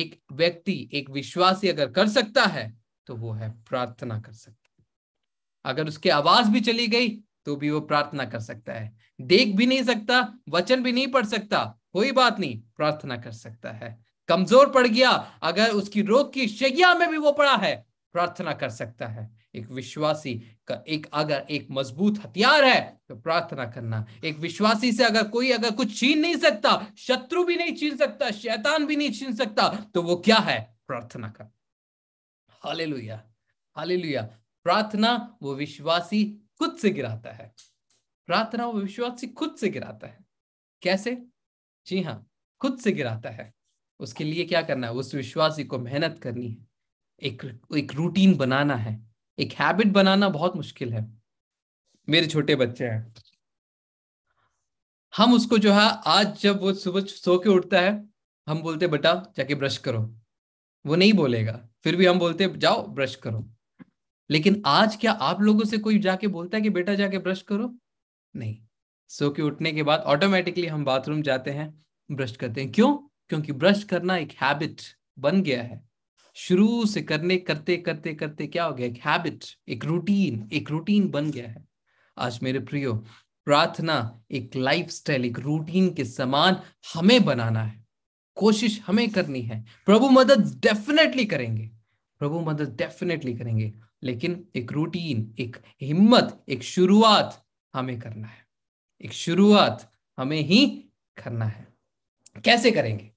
एक व्यक्ति एक विश्वासी अगर कर सकता है तो वो है प्रार्थना कर सकता है अगर उसके आवाज भी चली गई तो भी वो प्रार्थना कर सकता है देख भी नहीं सकता वचन भी नहीं पढ़ सकता कोई बात नहीं प्रार्थना कर सकता है कमजोर पड़ गया अगर उसकी रोग की शैया में भी वो पड़ा है प्रार्थना कर सकता है एक विश्वासी का एक अगर एक मजबूत हथियार है तो प्रार्थना करना एक विश्वासी से अगर कोई अगर कुछ छीन नहीं सकता शत्रु भी नहीं छीन सकता शैतान भी नहीं छीन सकता तो वो क्या है प्रार्थना करना हाले लुया हाले लुया प्रार्थना वो विश्वासी खुद से गिराता है प्रार्थना वो विश्वासी खुद से गिराता है कैसे जी हाँ खुद से गिराता है उसके लिए क्या करना है उस विश्वासी को मेहनत करनी है एक एक रूटीन बनाना है एक हैबिट बनाना बहुत मुश्किल है मेरे छोटे बच्चे हैं हम उसको जो है आज जब वो सुबह सो के उठता है हम बोलते बेटा जाके ब्रश करो वो नहीं बोलेगा फिर भी हम बोलते जाओ ब्रश करो लेकिन आज क्या आप लोगों से कोई जाके बोलता है कि बेटा जाके ब्रश करो नहीं सो के उठने के बाद ऑटोमेटिकली हम बाथरूम जाते हैं ब्रश करते हैं क्यों क्योंकि ब्रश करना एक हैबिट बन गया है शुरू से करने करते करते करते क्या हो गया एक हैबिट एक रूटीन एक रूटीन बन गया है आज मेरे प्रियो प्रार्थना एक लाइफस्टाइल एक रूटीन के समान हमें बनाना है कोशिश हमें करनी है प्रभु मदद डेफिनेटली करेंगे प्रभु मदद डेफिनेटली करेंगे लेकिन एक रूटीन एक हिम्मत एक शुरुआत हमें करना है एक शुरुआत हमें ही करना है कैसे करेंगे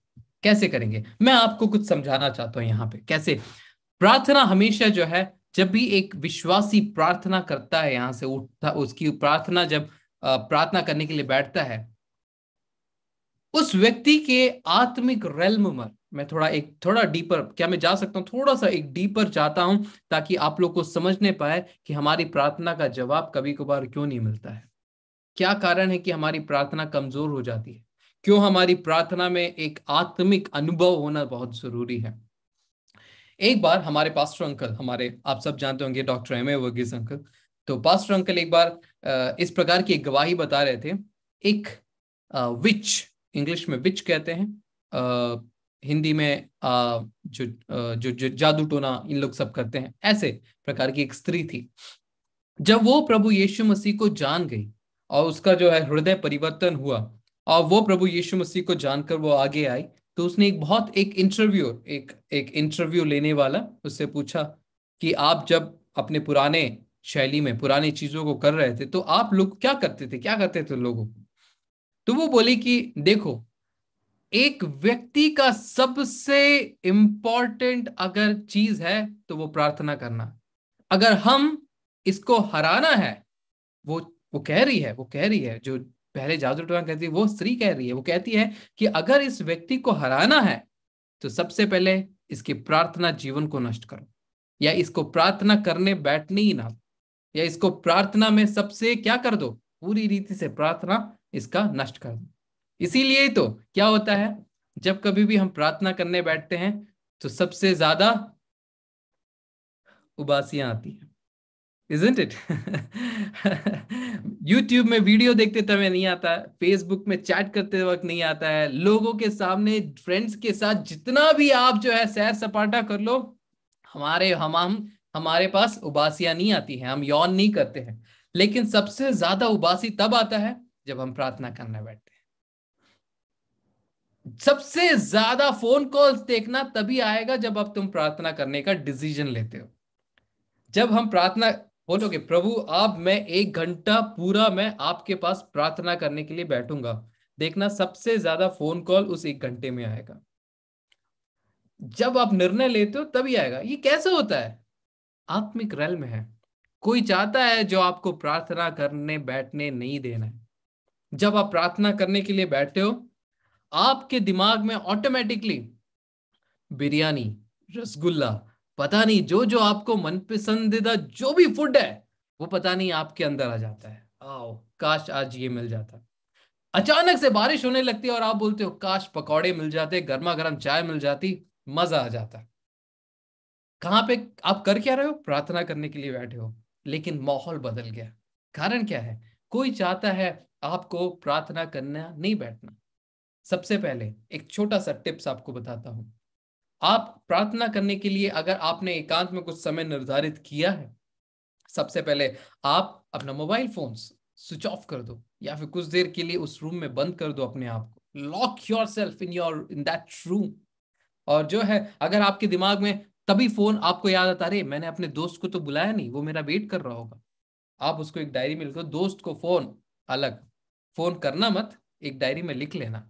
कैसे करेंगे मैं आपको कुछ समझाना चाहता हूं यहाँ पे कैसे प्रार्थना हमेशा जो है जब भी एक विश्वासी प्रार्थना करता है यहां से उठता उसकी प्रार्थना जब प्रार्थना करने के लिए बैठता है उस व्यक्ति के आत्मिक रेलम में मैं थोड़ा एक थोड़ा डीपर क्या मैं जा सकता हूँ थोड़ा सा एक डीपर जाता हूं ताकि आप लोग को समझने पाए कि हमारी प्रार्थना का जवाब कभी कभार क्यों नहीं मिलता है क्या कारण है कि हमारी प्रार्थना कमजोर हो जाती है क्यों हमारी प्रार्थना में एक आत्मिक अनुभव होना बहुत जरूरी है एक बार हमारे पास्टर अंकल हमारे आप सब जानते होंगे doctor M A Varghese uncle तो पास्टर अंकल एक बार इस प्रकार की एक गवाही बता रहे थे एक विच इंग्लिश में विच कहते हैं हिंदी में जो, जो जो जादू टोना इन लोग सब करते हैं ऐसे प्रकार की एक स्त्री थी जब वो प्रभु यीशु मसीह को जान गई और उसका जो है हृदय परिवर्तन हुआ और वो प्रभु यीशु मसीह को जानकर वो आगे आई तो उसने एक बहुत एक इंटरव्यू एक एक इंटरव्यू लेने वाला उससे पूछा कि आप जब अपने पुराने शैली में पुरानी चीजों को कर रहे थे तो आप लोग क्या करते थे क्या करते थे लोगों को तो वो बोले कि देखो एक व्यक्ति का सबसे इंपॉर्टेंट अगर चीज है तो वो प्रार्थना करना अगर हम इसको हराना है वो वो कह रही है वो कह रही है जो पहले जादू टोना कहती है वो स्त्री कह रही है वो कहती है कि अगर इस व्यक्ति को हराना है तो सबसे पहले इसकी प्रार्थना जीवन को नष्ट करो या इसको प्रार्थना करने बैठनी ही ना या इसको प्रार्थना में सबसे क्या कर दो पूरी रीति से प्रार्थना इसका नष्ट कर दो इसीलिए तो क्या होता है जब कभी भी हम प्रार्थना करने बैठते हैं तो सबसे ज्यादा उबासियां आती हैं इजेंट इट यूट्यूब में वीडियो देखते समय नहीं आता फेसबुक में चैट करते वक्त नहीं आता है लोगों के सामने फ्रेंड्स के साथ जितना भी आप जो है सैर सपाटा कर लो हमारे हम हम हमारे पास उबासियां नहीं आती हैं हम यौन नहीं करते हैं लेकिन सबसे ज्यादा उबासी तब आता है जब हम प्रार्थना करने बैठते हैं सबसे ज्यादा फोन कॉल्स देखना तभी आएगा जब अब तुम प्रार्थना करने का डिसीजन लेते हो जब हम प्रार्थना बोलोगे प्रभु आप मैं एक घंटा पूरा मैं आपके पास प्रार्थना करने के लिए बैठूंगा देखना सबसे ज्यादा फोन कॉल उस एक घंटे में आएगा जब आप निर्णय लेते हो तभी आएगा ये कैसे होता है आत्मिक रल में है कोई चाहता है जो आपको प्रार्थना करने बैठने नहीं देना है जब आप प्रार्थना करने के लिए बैठते हो आपके दिमाग में ऑटोमेटिकली बिरयानी रसगुल्ला पता नहीं जो जो आपको मन पसंदीदा जो भी फूड है वो पता नहीं आपके अंदर आ जाता है आओ काश आज ये मिल जाता अचानक से बारिश होने लगती है और आप बोलते हो काश पकौड़े मिल जाते गर्मा गर्म चाय मिल जाती मजा आ जाता कहाँ पे आप कर क्या रहे हो प्रार्थना करने के लिए बैठे हो लेकिन माहौल बदल गया कारण क्या है कोई चाहता है आपको प्रार्थना करना नहीं बैठना सबसे पहले एक छोटा सा टिप्स आपको बताता हूं आप प्रार्थना करने के लिए अगर आपने एकांत में कुछ समय निर्धारित किया है सबसे पहले आप अपना मोबाइल फोन स्विच ऑफ कर दो या फिर कुछ देर के लिए उस रूम में बंद कर दो अपने आप को lock yourself in your in that room और जो है अगर आपके दिमाग में तभी फोन आपको याद आता रे मैंने अपने दोस्त को तो बुलाया नहीं वो मेरा वेट कर रहा होगा आप उसको एक डायरी में लिखो दोस्त को फोन अलग फोन करना मत एक डायरी में लिख लेना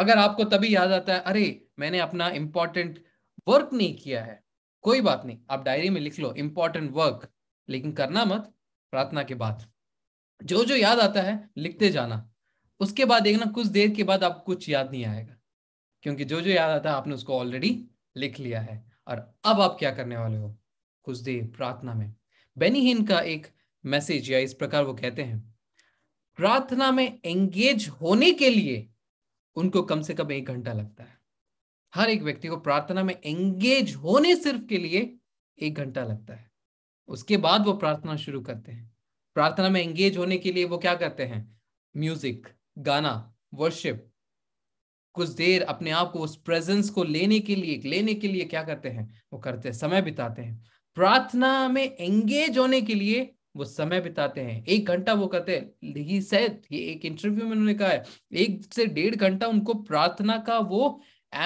अगर आपको तभी याद आता है अरे मैंने अपना इंपॉर्टेंट वर्क नहीं किया है कोई बात नहीं आप डायरी में लिख लो इंपॉर्टेंट वर्क लेकिन करना मत प्रार्थना के बाद जो जो याद आता है लिखते जाना उसके बाद देखना कुछ देर के बाद आपको कुछ याद नहीं आएगा क्योंकि जो जो याद आता है आपने उसको ऑलरेडी लिख लिया है और अब आप क्या करने वाले हो कुछ देर प्रार्थना में बेनी हिन का एक मैसेज या इस प्रकार वो कहते हैं प्रार्थना में एंगेज होने के लिए उनको कम से कम एक घंटा लगता है हर एक व्यक्ति को प्रार्थना में एंगेज होने सिर्फ के लिए एक घंटा लगता है उसके बाद वो प्रार्थना शुरू करते हैं प्रार्थना में एंगेज होने के लिए वो क्या करते हैं म्यूजिक गाना वर्शिप कुछ देर अपने आप को उस प्रेजेंस को लेने के लिए लेने के लिए क्या करते हैं वो करते हैं समय बिताते हैं प्रार्थना में एंगेज होने के लिए वो समय बिताते हैं एक घंटा वो कहते हैं ये एक इंटरव्यू में उन्होंने कहा है एक से डेढ़ घंटा उनको प्रार्थना का वो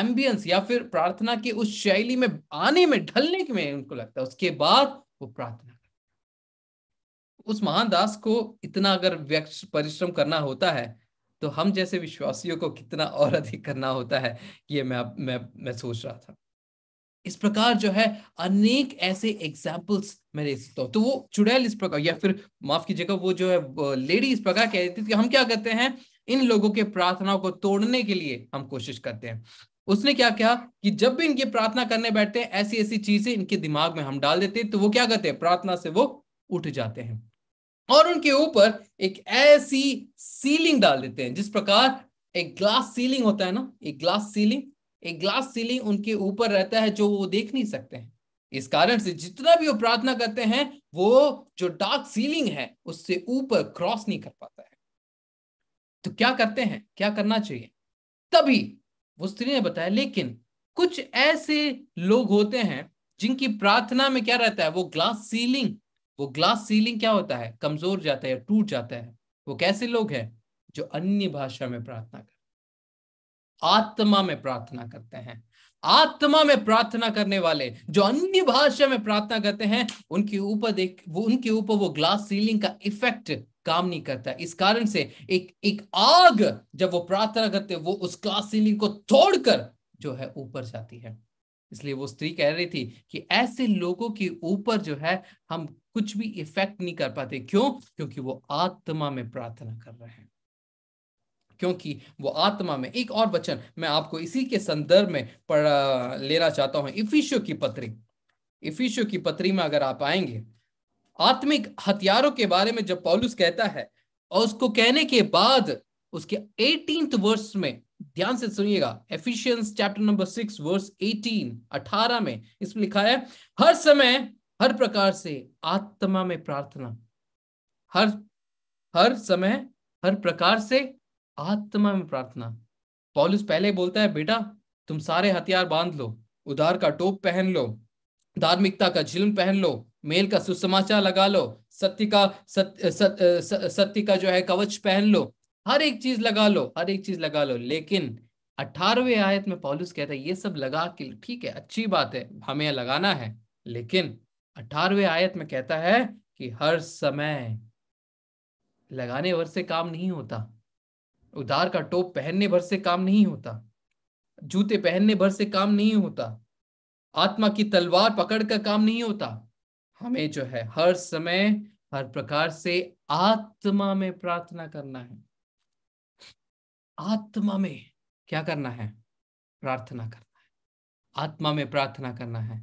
एम्बियंस या फिर प्रार्थना की उस शैली में आने में ढलने में उनको लगता है उसके बाद वो प्रार्थना उस महान दास को इतना अगर व्यक्त परिश्रम करना होता है तो हम जैसे विश्वासियों को कितना और अधिक करना होता है ये मैं मैं मैं सोच रहा था इस प्रकार जो है अनेक ऐसे एग्जाम्पल्स मैं दे सकता हूँ तो वो चुड़ैल इस प्रकार या फिर माफ कीजिएगा वो जो है लेडी इस प्रकार कह रही थी कि हम क्या करते हैं इन लोगों के प्रार्थनाओं को तोड़ने के लिए हम कोशिश करते हैं उसने क्या कहा कि जब भी इनकी प्रार्थना करने बैठते हैं ऐसी ऐसी चीजें इनके दिमाग में हम डाल देते हैं तो वो क्या करते हैं प्रार्थना से वो उठ जाते हैं और उनके ऊपर एक ऐसी सीलिंग डाल देते हैं जिस प्रकार एक ग्लास सीलिंग होता है ना एक ग्लास सीलिंग एक ग्लास सीलिंग उनके ऊपर रहता है जो वो देख नहीं सकते हैं इस कारण से जितना भी वो प्रार्थना करते हैं वो जो डार्क सीलिंग है उससे ऊपर क्रॉस नहीं कर पाता है तो क्या करते हैं क्या करना चाहिए तभी वो स्त्री ने बताया लेकिन कुछ ऐसे लोग होते हैं जिनकी प्रार्थना में क्या रहता है वो ग्लास सीलिंग वो ग्लास सीलिंग क्या होता है कमजोर जाता है टूट जाता है वो कैसे लोग हैं जो अन्य भाषा में प्रार्थना कर आत्मा में प्रार्थना करते हैं आत्मा में प्रार्थना करने वाले जो अन्य भाषा में प्रार्थना करते हैं उनके ऊपर देख वो उनके ऊपर वो ग्लास सीलिंग का इफेक्ट काम नहीं करता इस कारण से एक एक आग जब वो प्रार्थना करते वो उस ग्लास सीलिंग को तोड़कर जो है ऊपर जाती है इसलिए वो स्त्री कह रही थी कि ऐसे लोगों के ऊपर जो है हम कुछ भी इफेक्ट नहीं कर पाते क्यों क्योंकि वो आत्मा में प्रार्थना कर रहे हैं क्योंकि वो आत्मा में एक और वचन मैं आपको इसी के संदर्भ में पढ़ लेना चाहता हूं इफिशियो की पत्री इफिशियो की पत्री में अगर आप आएंगे आत्मिक हथियारों के बारे में जब पॉलुस कहता है और उसको कहने के बाद उसके एटीन वर्स में ध्यान से सुनिएगा Ephesians chapter number six verse eighteen अठारह में इसमें लिखा है हर समय हर प्रकार से आत्मा में प्रार्थना हर हर समय हर प्रकार से आत्मा में प्रार्थना पॉलुस पहले बोलता है बेटा तुम सारे हथियार बांध लो उदार का टोप पहन लो धार्मिकता का झिल्म पहन लो मेल का सुसमाचार लगा लो सत्य का सत्य सत, सत, सत्य का जो है कवच पहन लो हर एक चीज लगा लो हर एक चीज लगा लो लेकिन अठारहवे आयत में पॉलुस कहता है ये सब लगा के ठीक है अच्छी बात है हमें लगाना है लेकिन अठारवे आयत में कहता है कि हर समय लगाने वर से काम नहीं होता उधार का टोप पहनने भर से काम नहीं होता जूते पहनने भर से काम नहीं होता आत्मा की तलवार पकड़ कर काम नहीं होता हमें जो है हर समय हर प्रकार से आत्मा में प्रार्थना करना है आत्मा में क्या करना है प्रार्थना करना है आत्मा में प्रार्थना करना है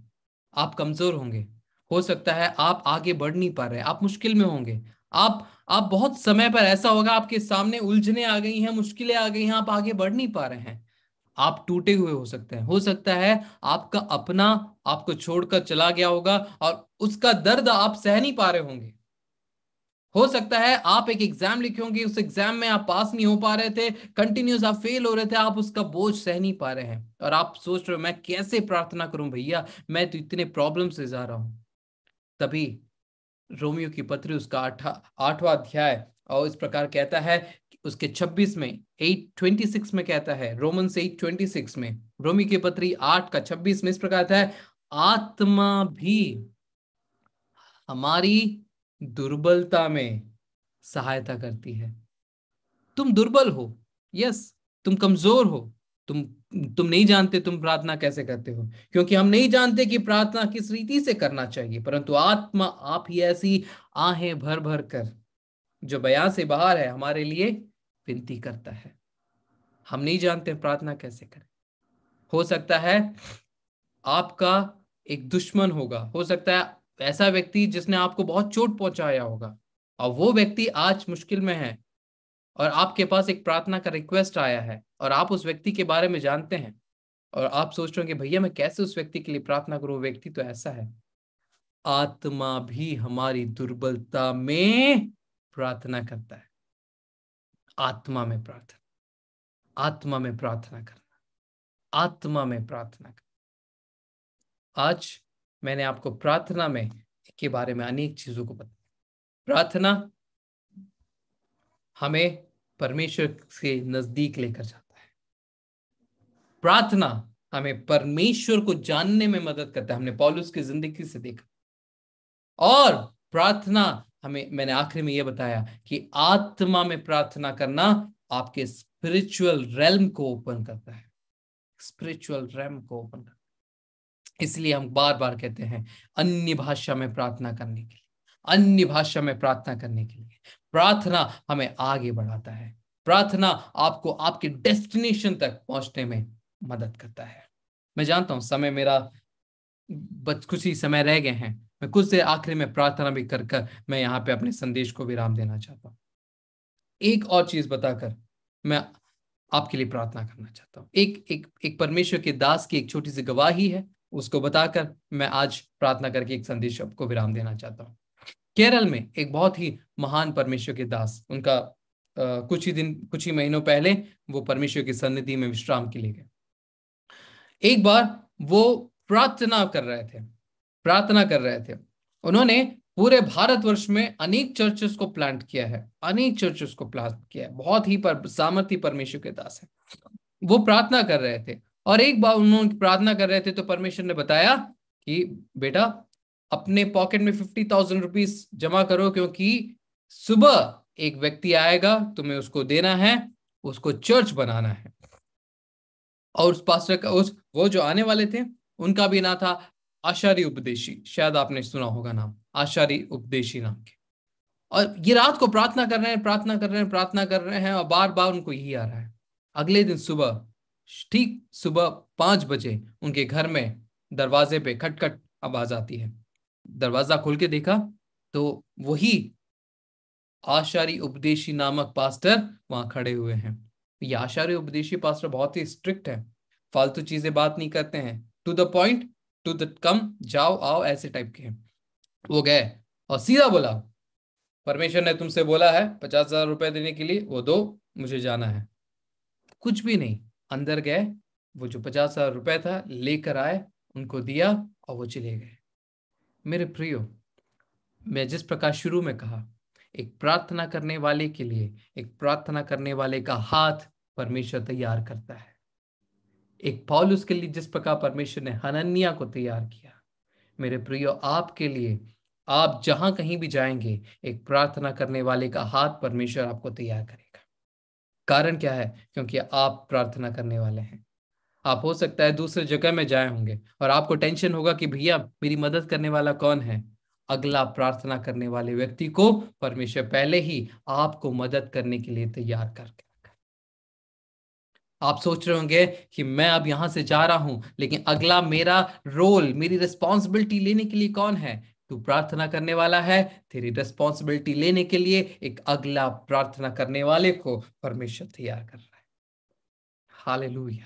आप कमजोर होंगे हो सकता है आप आगे बढ़ नहीं पा रहे आप मुश्किल में होंगे आप आप बहुत समय पर ऐसा होगा आपके सामने उलझने आ गई हैं मुश्किलें आ गई हैं आप आगे बढ़ नहीं पा रहे हैं आप टूटे हुए हो सकते हैं हो सकता है आपका अपना आपको छोड़कर चला गया होगा और उसका दर्द आप सह नहीं पा रहे होंगे हो सकता है आप एक एग्जाम लिखे होंगे उस एग्जाम में आप पास नहीं हो पा रहे थे कंटिन्यूस आप फेल हो रहे थे आप उसका बोझ सह नहीं पा रहे हैं और आप सोच रहे हो मैं कैसे प्रार्थना करूं भैया मैं तो इतने प्रॉब्लम से जा रहा हूं तभी रोमियो की पत्री उसका आठवा आठवां अध्याय और इस प्रकार कहता है उसके 26 में 826 में कहता है रोमन से 826 में रोमी के पत्री आठ का 26 में इस प्रकार है आत्मा भी हमारी दुर्बलता में सहायता करती है तुम दुर्बल हो यस तुम कमजोर हो तुम तुम नहीं जानते तुम प्रार्थना कैसे करते हो क्योंकि हम नहीं जानते कि प्रार्थना किस रीति से करना चाहिए परंतु आत्मा आप ही ऐसी आहे भर भर कर जो बयां से बाहर है हमारे लिए विनती करता है हम नहीं जानते प्रार्थना कैसे करें हो सकता है आपका एक दुश्मन होगा हो सकता है ऐसा व्यक्ति जिसने आपको बहुत चोट पहुंचाया होगा और वो व्यक्ति आज मुश्किल में है और आपके पास एक प्रार्थना का रिक्वेस्ट आया है और आप उस व्यक्ति के बारे में जानते हैं और आप सोच रहे हो कि भैया मैं कैसे उस व्यक्ति के लिए प्रार्थना करूं व्यक्ति तो ऐसा है आत्मा भी हमारी दुर्बलता में प्रार्थना करता है आत्मा में प्रार्थना आत्मा में प्रार्थना करना आत्मा में प्रार्थना करना आज मैंने आपको प्रार्थना में के बारे में अनेक चीजों को बताया प्रार्थना हमें परमेश्वर से नजदीक लेकर जाता प्रार्थना हमें परमेश्वर को जानने में मदद करता है हमने पॉलुस की जिंदगी से देखा और प्रार्थना हमें मैंने आखिरी में यह बताया कि आत्मा में प्रार्थना करना आपके स्पिरिचुअल रेलम को ओपन करता है स्पिरिचुअल रेलम को ओपन करता है इसलिए हम बार बार कहते हैं अन्य भाषा में प्रार्थना करने के लिए अन्य भाषा में प्रार्थना करने के लिए प्रार्थना हमें आगे बढ़ाता है प्रार्थना आपको आपके डेस्टिनेशन तक पहुंचने में मदद करता है मैं जानता हूँ समय मेरा कुछ ही समय रह गए हैं मैं कुछ देर आखिर में प्रार्थना भी कर कर मैं यहाँ पे अपने संदेश को विराम देना चाहता हूँ एक और चीज बताकर मैं आपके लिए प्रार्थना करना चाहता हूँ एक एक एक परमेश्वर के दास की एक छोटी सी गवाही है उसको बताकर मैं आज प्रार्थना करके एक संदेश आपको विराम देना चाहता हूँ केरल में एक बहुत ही महान परमेश्वर के दास उनका आ, कुछ ही दिन कुछ ही महीनों पहले वो परमेश्वर की सन्निधि में विश्राम के लिए गए एक बार वो प्रार्थना कर रहे थे प्रार्थना कर रहे थे उन्होंने पूरे भारतवर्ष में अनेक चर्चेस को प्लांट किया है अनेक चर्चेस को प्लांट किया है बहुत ही पर सामर्थ्य परमेश्वर के दास है वो प्रार्थना कर रहे थे और एक बार उन्होंने प्रार्थना कर रहे थे तो परमेश्वर ने बताया कि बेटा अपने पॉकेट में फिफ्टी थाउजेंड रुपीज जमा करो क्योंकि सुबह एक व्यक्ति आएगा तुम्हें उसको देना है उसको चर्च बनाना है और उस पास्टर उस वो जो आने वाले थे उनका भी नाम था आशारी उपदेशी शायद आपने सुना होगा नाम आशारी उपदेशी नाम के और ये रात को प्रार्थना कर रहे हैं प्रार्थना कर रहे हैं प्रार्थना कर रहे हैं और बार बार उनको यही आ रहा है अगले दिन सुबह ठीक सुबह पांच बजे उनके घर में दरवाजे पे खटखट आवाज आती है दरवाजा खोल के देखा तो वही आशारी उपदेशी नामक पास्टर वहां खड़े हुए हैं तो ये उपदेशी पास्टर बहुत ही स्ट्रिक्ट है फालतू चीजें बात नहीं करते हैं to the point to the come जाओ आओ ऐसे टाइप के वो गए और सीधा बोला परमेश्वर ने तुमसे बोला है पचास हजार रुपए देने के लिए वो दो मुझे जाना है कुछ भी नहीं अंदर गए वो जो पचास हजार रुपए था लेकर आए उनको दिया और वो चले गए मेरे प्रियो मैं जिस प्रकार शुरू में कहा एक प्रार्थना करने वाले के लिए एक प्रार्थना करने वाले का हाथ परमेश्वर तैयार करता है एक पॉल उसके लिए जिस प्रकार परमेश्वर ने हनन्या को तैयार किया मेरे प्रियो आपके लिए आप जहां कहीं भी जाएंगे एक प्रार्थना करने वाले का हाथ परमेश्वर आपको तैयार करेगा कारण क्या है क्योंकि आप प्रार्थना करने वाले हैं आप हो सकता है दूसरे जगह में जाए होंगे और आपको टेंशन होगा कि भैया मेरी मदद करने वाला कौन है अगला प्रार्थना करने वाले व्यक्ति को परमेश्वर पहले ही आपको मदद करने के लिए तैयार करके आप सोच रहे होंगे कि मैं अब यहां से जा रहा हूं लेकिन अगला मेरा रोल मेरी रिस्पॉन्सिबिलिटी लेने के लिए कौन है तू प्रार्थना करने वाला है तेरी रिस्पॉन्सिबिलिटी लेने के लिए एक अगला प्रार्थना करने वाले को परमेश्वर तैयार कर रहा है हालेलुया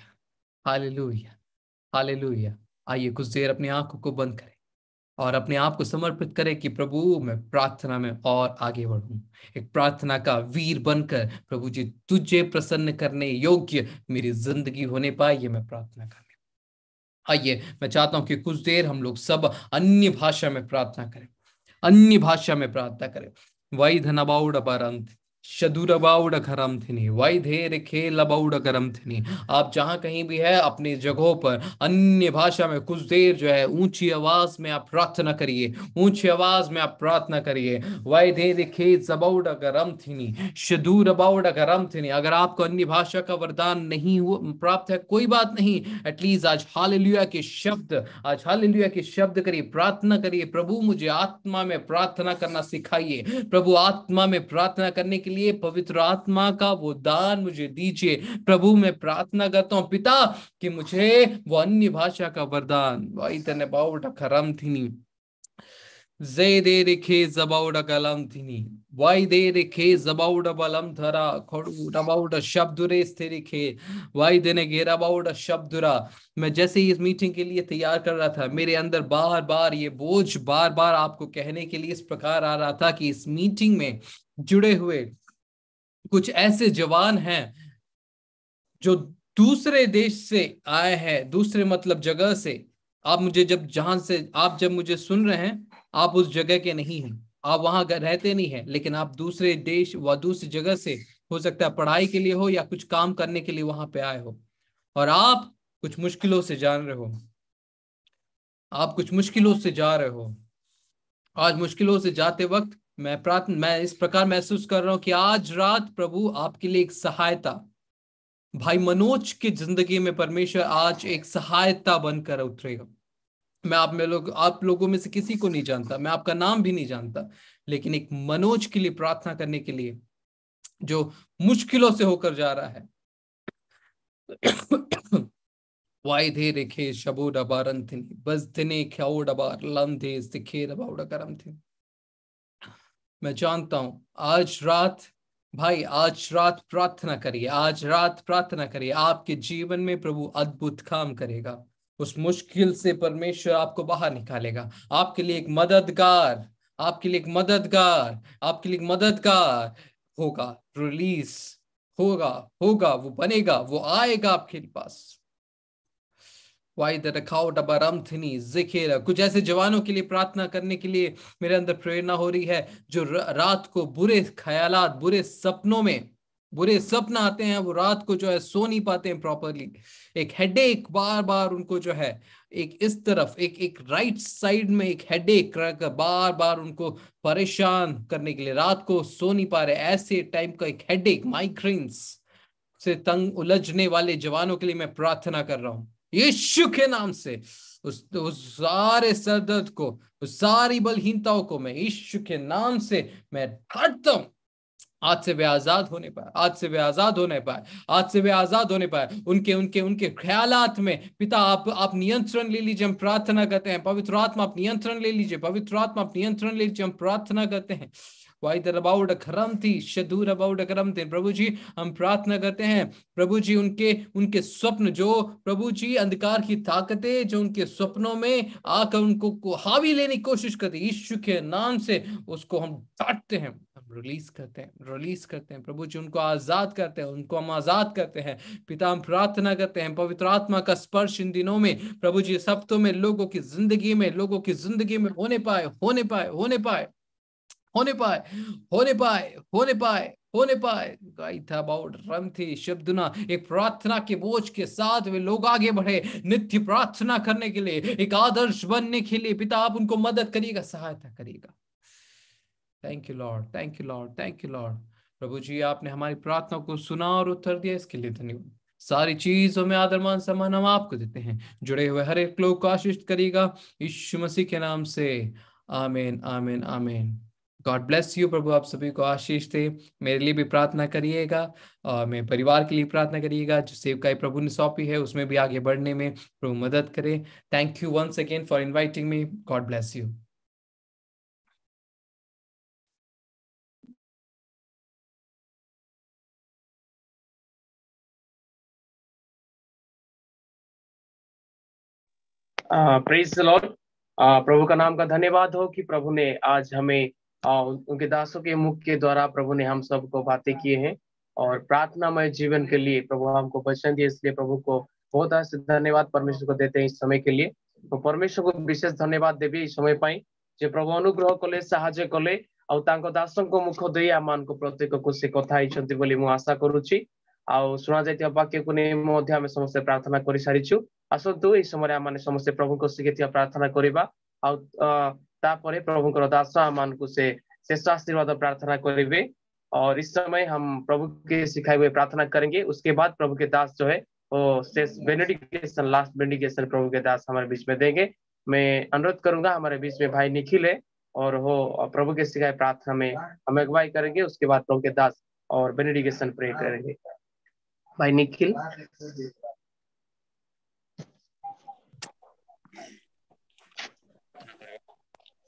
हालेलुया हालेलुया आइए कुछ देर अपनी आंखों को बंद करें और अपने आप को समर्पित करें कि प्रभु मैं प्रार्थना में और आगे बढ़ूं एक प्रार्थना का वीर बनकर प्रभु जी तुझे प्रसन्न करने योग्य मेरी जिंदगी होने पाए ये मैं प्रार्थना करने आइए मैं चाहता हूं कि कुछ देर हम लोग सब अन्य भाषा में प्रार्थना करें अन्य भाषा में प्रार्थना करें वही धनबाउड अबारंत शदुरबाउड करम थिनी वही धेर खेल अबाउड थिनी आप जहाँ कहीं भी है अपनी जगहों पर अन्य भाषा में कुछ देर जो है ऊंची आवाज में आप प्रार्थना करिए ऊंची आवाज में आप प्रार्थना करिए वाई धेर खेल जबाउड करम थिनी शदूर अबाउड थिनी अगर आपको अन्य भाषा का वरदान नहीं प्राप्त है कोई बात नहीं एटलीस्ट आज हाल के शब्द आज हालेलुया के शब्द करिए प्रार्थना करिए प्रभु मुझे आत्मा में प्रार्थना करना सिखाइए प्रभु आत्मा में प्रार्थना करने के लिए लिए पवित्र आत्मा का वो दान मुझे दीजिए प्रभु मैं प्रार्थना करता हूँ पिता कि मुझे वो अन्य भाषा का वरदान वाई तेने बाउटा खरम थी जय मैं जैसे इस मीटिंग के लिए तैयार कर रहा था मेरे अंदर बार बार ये बोझ बार बार आपको कहने के लिए इस प्रकार आ रहा था कि इस मीटिंग में जुड़े हुए कुछ ऐसे जवान हैं जो दूसरे देश से आए हैं दूसरे मतलब जगह से आप मुझे जब जहां से आप जब मुझे सुन रहे हैं आप उस जगह के नहीं हैं आप वहां रहते नहीं हैं लेकिन आप दूसरे देश व दूसरी जगह से हो सकता है पढ़ाई के लिए हो या कुछ काम करने के लिए वहां पे आए हो और आप कुछ मुश्किलों से जान रहे हो आप कुछ मुश्किलों से जा रहे हो आज मुश्किलों से जाते वक्त मैं प्रार्थना मैं इस प्रकार महसूस कर रहा हूं कि आज रात प्रभु आपके लिए एक सहायता भाई मनोज की जिंदगी में परमेश्वर आज एक सहायता बनकर उतरेगा मैं आप में लोग आप लोगों में से किसी को नहीं जानता मैं आपका नाम भी नहीं जानता लेकिन एक मनोज के लिए प्रार्थना करने के लिए जो मुश्किलों से होकर जा रहा है वाई धे रेखे शबो डबारन थिनी बस थिने ख्याओ डबार लम धे सिखे डबाउ करम थिनी मैं जानता हूं आज रात भाई आज रात प्रार्थना करिए आज रात प्रार्थना करिए आपके जीवन में प्रभु अद्भुत काम करेगा उस मुश्किल से परमेश्वर आपको बाहर निकालेगा आपके लिए एक मददगार आपके लिए एक मददगार आपके लिए एक मददगार होगा रिलीज होगा होगा वो बनेगा वो आएगा आपके पास वाई द रखाव जिखेरा कुछ ऐसे जवानों के लिए प्रार्थना करने के लिए मेरे अंदर प्रेरणा हो रही है जो रात को बुरे ख्याल बुरे सपनों में बुरे सपना आते हैं वो रात को जो है सो नहीं पाते हैं प्रॉपरली एक एक बार बार उनको जो है एक इस तरफ एक एक राइट साइड में एक हेडेक एक बार बार उनको परेशान करने के लिए रात को सो नहीं पा रहे ऐसे टाइप का एक हेड एक माइग्रेन्स से तंग उलझने वाले जवानों के लिए मैं प्रार्थना कर रहा हूं यीशु के नाम से उस उस सारे सरदर्द को उस सारी बलहीनताओं को मैं यीशु के नाम से मैं हटता हूं आज से वे आजाद होने पाए आज से वे आजाद होने पाए आज से वे आजाद होने पाए उनके उनके उनके ख्यालात में पिता आप आप नियंत्रण ले लीजिए हम प्रार्थना करते हैं पवित्र आत्मा आप नियंत्रण ले लीजिए पवित्र आत्मा आप नियंत्रण ले लीजिए हम प्रार्थना करते हैं वाई दर अबाउट थी शदूर अबाउट थे प्रभु जी हम प्रार्थना करते हैं प्रभु जी उनके उनके स्वप्न जो प्रभु जी अंधकार की ताकतें जो उनके स्वप्नों में आकर उनको को हावी लेने की कोशिश करते ईश्व के नाम से उसको हम डांटते हैं रिलीज करते हैं रिलीज करते हैं प्रभु जी उनको आजाद करते हैं उनको हम आजाद करते हैं पिता हम प्रार्थना करते हैं पवित्र आत्मा का स्पर्श इन दिनों में प्रभु जी सप्तों में लोगों की जिंदगी में लोगों की जिंदगी में होने पाए होने पाए होने पाए होने पाए होने पाए होने पाए होने पाए गाइथ अबाउट रंथी शब्दना एक प्रार्थना के बोझ के साथ वे लोग आगे बढ़े नित्य प्रार्थना करने के लिए एक आदर्श बनने के लिए पिता आप उनको मदद करिएगा सहायता करिएगा thank you Lord thank you Lord thank you Lord प्रभु जी आपने हमारी प्रार्थना को सुना और उत्तर दिया इसके लिए धन्यवाद सारी चीजों में आदर मान सम्मान हम आपको देते हैं जुड़े हुए हर एक लोग को आशीष करिएगा यीशु मसीह के नाम से आमेन आमेन आमेन गॉड ब्लेस यू प्रभु आप सभी को आशीष दे मेरे लिए भी प्रार्थना करिएगा और मेरे परिवार के लिए प्रार्थना करिएगा जो सेवकाई प्रभु ने सौंपी है उसमें भी आगे बढ़ने में प्रभु मदद करे thank you once again for inviting me God bless you praise the Lord प्रभु का नाम का धन्यवाद हो कि प्रभु ने आज हमें उनके दासों के मुख के द्वारा प्रभु ने हम सबको बातें किए हैं और प्रार्थनामय जीवन के लिए प्रभु हमको वचन दिए इसलिए प्रभु को बहुत धन्यवाद परमेश्वर को देते हैं इस समय के लिए तो परमेश्वर को विशेष धन्यवाद देवी इस समय पाई जे प्रभु अनुग्रह कले साहय कले आस मुख दे आम मान प्रत्येक को से कथाई बोली मुझे आशा कर वाक्य को नहीं समस्त प्रार्थना कर सारी आसतु इस समय आम समस्त प्रभु को शिखे प्रार्थना करवा तापरे प्रभु दास मान को से शेष आशीर्वाद प्रार्थना करेंगे और इस समय हम प्रभु के सिखाए हुए प्रार्थना करेंगे उसके बाद प्रभु के दास जो है वो शेष बेनिडिकेशन लास्ट बेनिडिकेशन प्रभु के दास हमारे बीच में देंगे मैं अनुरोध करूंगा हमारे बीच में भाई निखिल है और वो प्रभु के सिखाए प्रार्थना में हम अगुवाई करेंगे उसके बाद प्रभु के दास और बेनिडिकेशन प्रे करेंगे भाई निखिल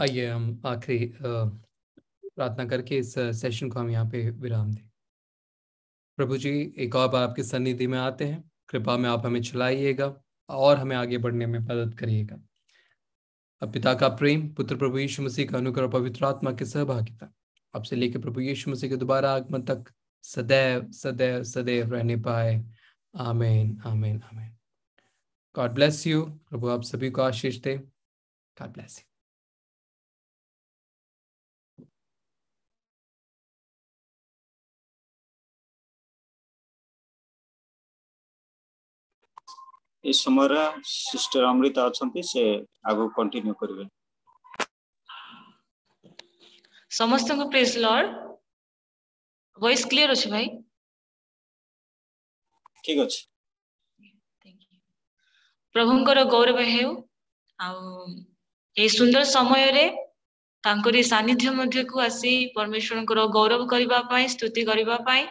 आइए हम आखिरी प्रार्थना करके इस सेशन को हम यहाँ पे विराम दें प्रभु जी एक और बार आपकी सन्निधि में आते हैं कृपा में आप हमें चलाइएगा और हमें आगे बढ़ने में मदद करिएगा अब पिता का प्रेम पुत्र प्रभु यीशु मसीह का अनुग्रह पवित्र आत्मा की सहभागिता आपसे लेकर प्रभु यीशु मसीह के दोबारा आगमन तक सदैव सदैव सदैव रहने पाए आमेन आमेन आमेन गॉड ब्लेस यू प्रभु आप सभी को आशीष दे गॉड ब्लेस यू এই ସମୟରେ ସିଷ୍ଟର ଅମୃତା ଅଛନ୍ତି ସେ ଆଗକୁ କଣ୍ଟିନ୍ୟୁ କରିବେ ସମସ୍ତଙ୍କୁ ପ୍ରେଜ୍ ଲର୍ଡ ଭଏସ୍ କ୍ଲିୟର ଅଛି ଭାଇ ଠିକ ଅଛି ପ୍ରଭୁଙ୍କର ଗୌରବ ହେଉ ଆଉ ଏହି ସୁନ୍ଦର ସମୟରେ ତାଙ୍କରି ସାନ୍ନିଧ୍ୟ ମଧ୍ୟକୁ ଆସି ପରମେଶ୍ୱରଙ୍କର ଗୌରବ କରିବା ପାଇଁ ସ୍ତୁତି କରିବା ପାଇଁ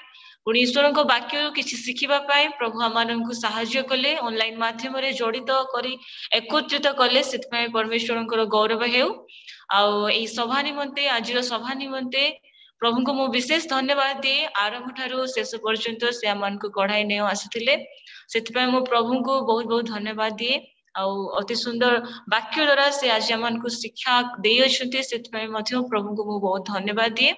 ପୁଣି ଈଶ୍ୱରଙ୍କ ବାକ୍ୟରୁ କିଛି ଶିଖିବା ପାଇଁ ପ୍ରଭୁ ଆମମାନଙ୍କୁ ସାହାଯ୍ୟ କଲେ ଅନଲାଇନ ମାଧ୍ୟମରେ ଜଡିତ କରି ଏକତ୍ରିତ କଲେ ସେଥିପାଇଁ ପରମେଶ୍ୱରଙ୍କର ଗୌରବ ହେଉ ଆଉ ଏହି ସଭା ନିମନ୍ତେ ଆଜିର ସଭା ନିମନ୍ତେ ପ୍ରଭୁଙ୍କୁ ମୁଁ ବିଶେଷ ଧନ୍ୟବାଦ ଦିଏ ଆରମ୍ଭ ଠାରୁ ଶେଷ ପର୍ଯ୍ୟନ୍ତ ସେ ଆମମାନଙ୍କୁ କଢାଇ ନେଇ ଆସିଥିଲେ ସେଥିପାଇଁ ମୁଁ ପ୍ରଭୁଙ୍କୁ ବହୁତ ବହୁତ ଧନ୍ୟବାଦ ଦିଏ ଆଉ ଅତି ସୁନ୍ଦର ବାକ୍ୟ ଦ୍ୱାରା ସେ ଆଜି ଆମମାନଙ୍କୁ ଶିକ୍ଷା ଦେଇଅଛନ୍ତି ସେଥିପାଇଁ ମଧ୍ୟ ପ୍ରଭୁଙ୍କୁ ମୁଁ ବହୁତ ଧନ୍ୟବାଦ ଦିଏ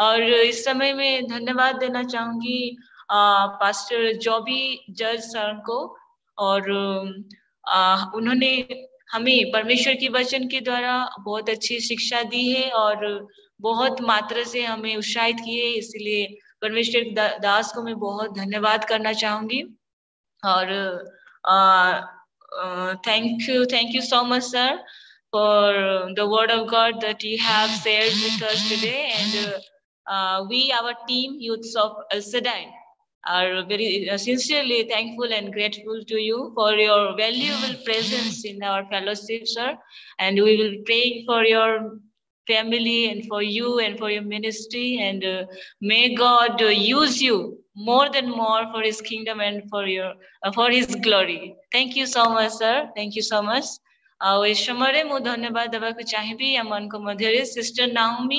और इस समय में धन्यवाद देना चाहूंगी पास्टर जॉबी जज सर को और आ, उन्होंने हमें परमेश्वर के वचन के द्वारा बहुत अच्छी शिक्षा दी है और बहुत मात्रा से हमें उत्साहित किए इसलिए परमेश्वर दास को मैं बहुत धन्यवाद करना चाहूंगी और thank you thank you so much sir for the word of God that you have shared with us today and uh, uh, we, our team, youths of Al Sedain, are very uh, sincerely thankful and grateful to you for your valuable presence in our fellowship, sir. And we will pray for your family and for you and for your ministry. And uh, may God uh, use you more than more for His kingdom and for your uh, for His glory. Thank you so much, sir. Thank you so much. ଆଉ ଏ ସମୟରେ ମୁଁ ଧନ୍ୟବାଦ ଦେବାକୁ ଚାହିଁବି ଆମମାନଙ୍କ ମଧ୍ୟରେ sister ନାହୁମି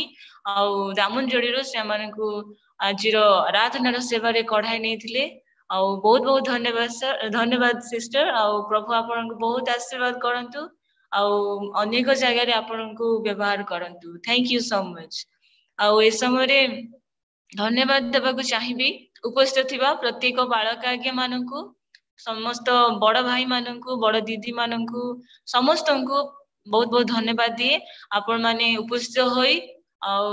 ଆଉ ଦାମନ ଯୋଡ଼ିରୁ ସେମାନଙ୍କୁ ଆଜିର ଆରାଧନାର ସେବାରେ କଢାଇ ନେଇଥିଲେ ଆଉ ବହୁତ ବହୁତ ଧନ୍ୟବାଦ ସାର୍ ଧନ୍ୟବାଦ ସିଷ୍ଟର ଆଉ ପ୍ରଭୁ ଆପଣଙ୍କୁ ବହୁତ ଆଶୀର୍ବାଦ କରନ୍ତୁ ଆଉ ଅନେକ ଜାଗାରେ ଆପଣଙ୍କୁ ବ୍ୟବହାର କରନ୍ତୁ ଥ୍ୟାଙ୍କ ୟୁ ସୋ ମଚ୍ ଆଉ ଏ ସମୟରେ ଧନ୍ୟବାଦ ଦେବାକୁ ଚାହିଁବି ଉପସ୍ଥିତ ଥିବା ପ୍ରତ୍ୟେକ ବାଳକ ଆଜ୍ଞା ମାନଙ୍କୁ ସମସ୍ତ ବଡ ଭାଇମାନଙ୍କୁ ବଡ ଦିଦି ମାନଙ୍କୁ ସମସ୍ତଙ୍କୁ ବହୁତ ବହୁତ ଧନ୍ୟବାଦ ଦିଏ ଆପଣ ମାନେ ଉପସ୍ଥିତ ହୋଇ ଆଉ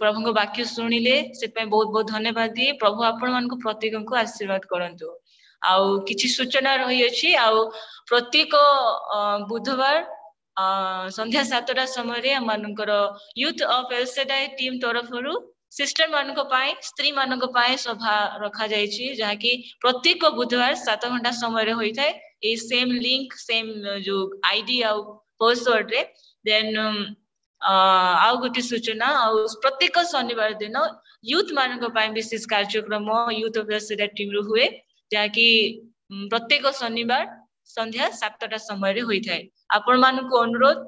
ପ୍ରଭୁଙ୍କ ବାକ୍ୟ ଶୁଣିଲେ ସେଥିପାଇଁ ବହୁତ ବହୁତ ଧନ୍ୟବାଦ ଦିଏ ପ୍ରଭୁ ଆପଣ ମାନଙ୍କୁ ପ୍ରତ୍ୟେକଙ୍କୁ ଆଶୀର୍ବାଦ କରନ୍ତୁ ଆଉ କିଛି ସୂଚନା ରହିଅଛି ଆଉ ପ୍ରତ୍ୟେକ ବୁଧବାର ସନ୍ଧ୍ୟା ସାତଟା ସମୟରେ ଆମମାନଙ୍କର ୟୁଥ ଅଫ୍ ଏଲସେଡାଏ ଟିମ୍ ତରଫରୁ सिस्टर मान स्त्री मान सभा रखा जा प्रत्येक बुधवार सात घंटा समय सेम लिंक सेम जो आईडी पासवर्ड रे देन आउ गोटे सूचना प्रत्येक शनिवार दिन यूथ मान विशेष कार्यक्रम यूथ अफेयर टीम रु हुए जहाँकि प्रत्येक शनिवार संध्या सतटा समय आपण मान अनुरोध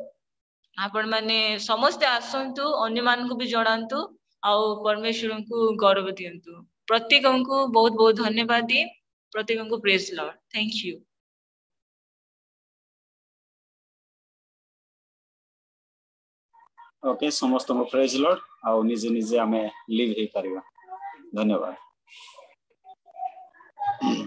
आपण मैंने समस्त आसतु अन्न मान को भी जनातु आउ परमेश्वर को गौरव दिं प्रत्येक को बहुत बहुत धन्यवाद दी प्रत्येक को praise Lord thank you okay समस्त प्रेज लॉर्ड आउ निजे निजे हमें लीव हो पार धन्यवाद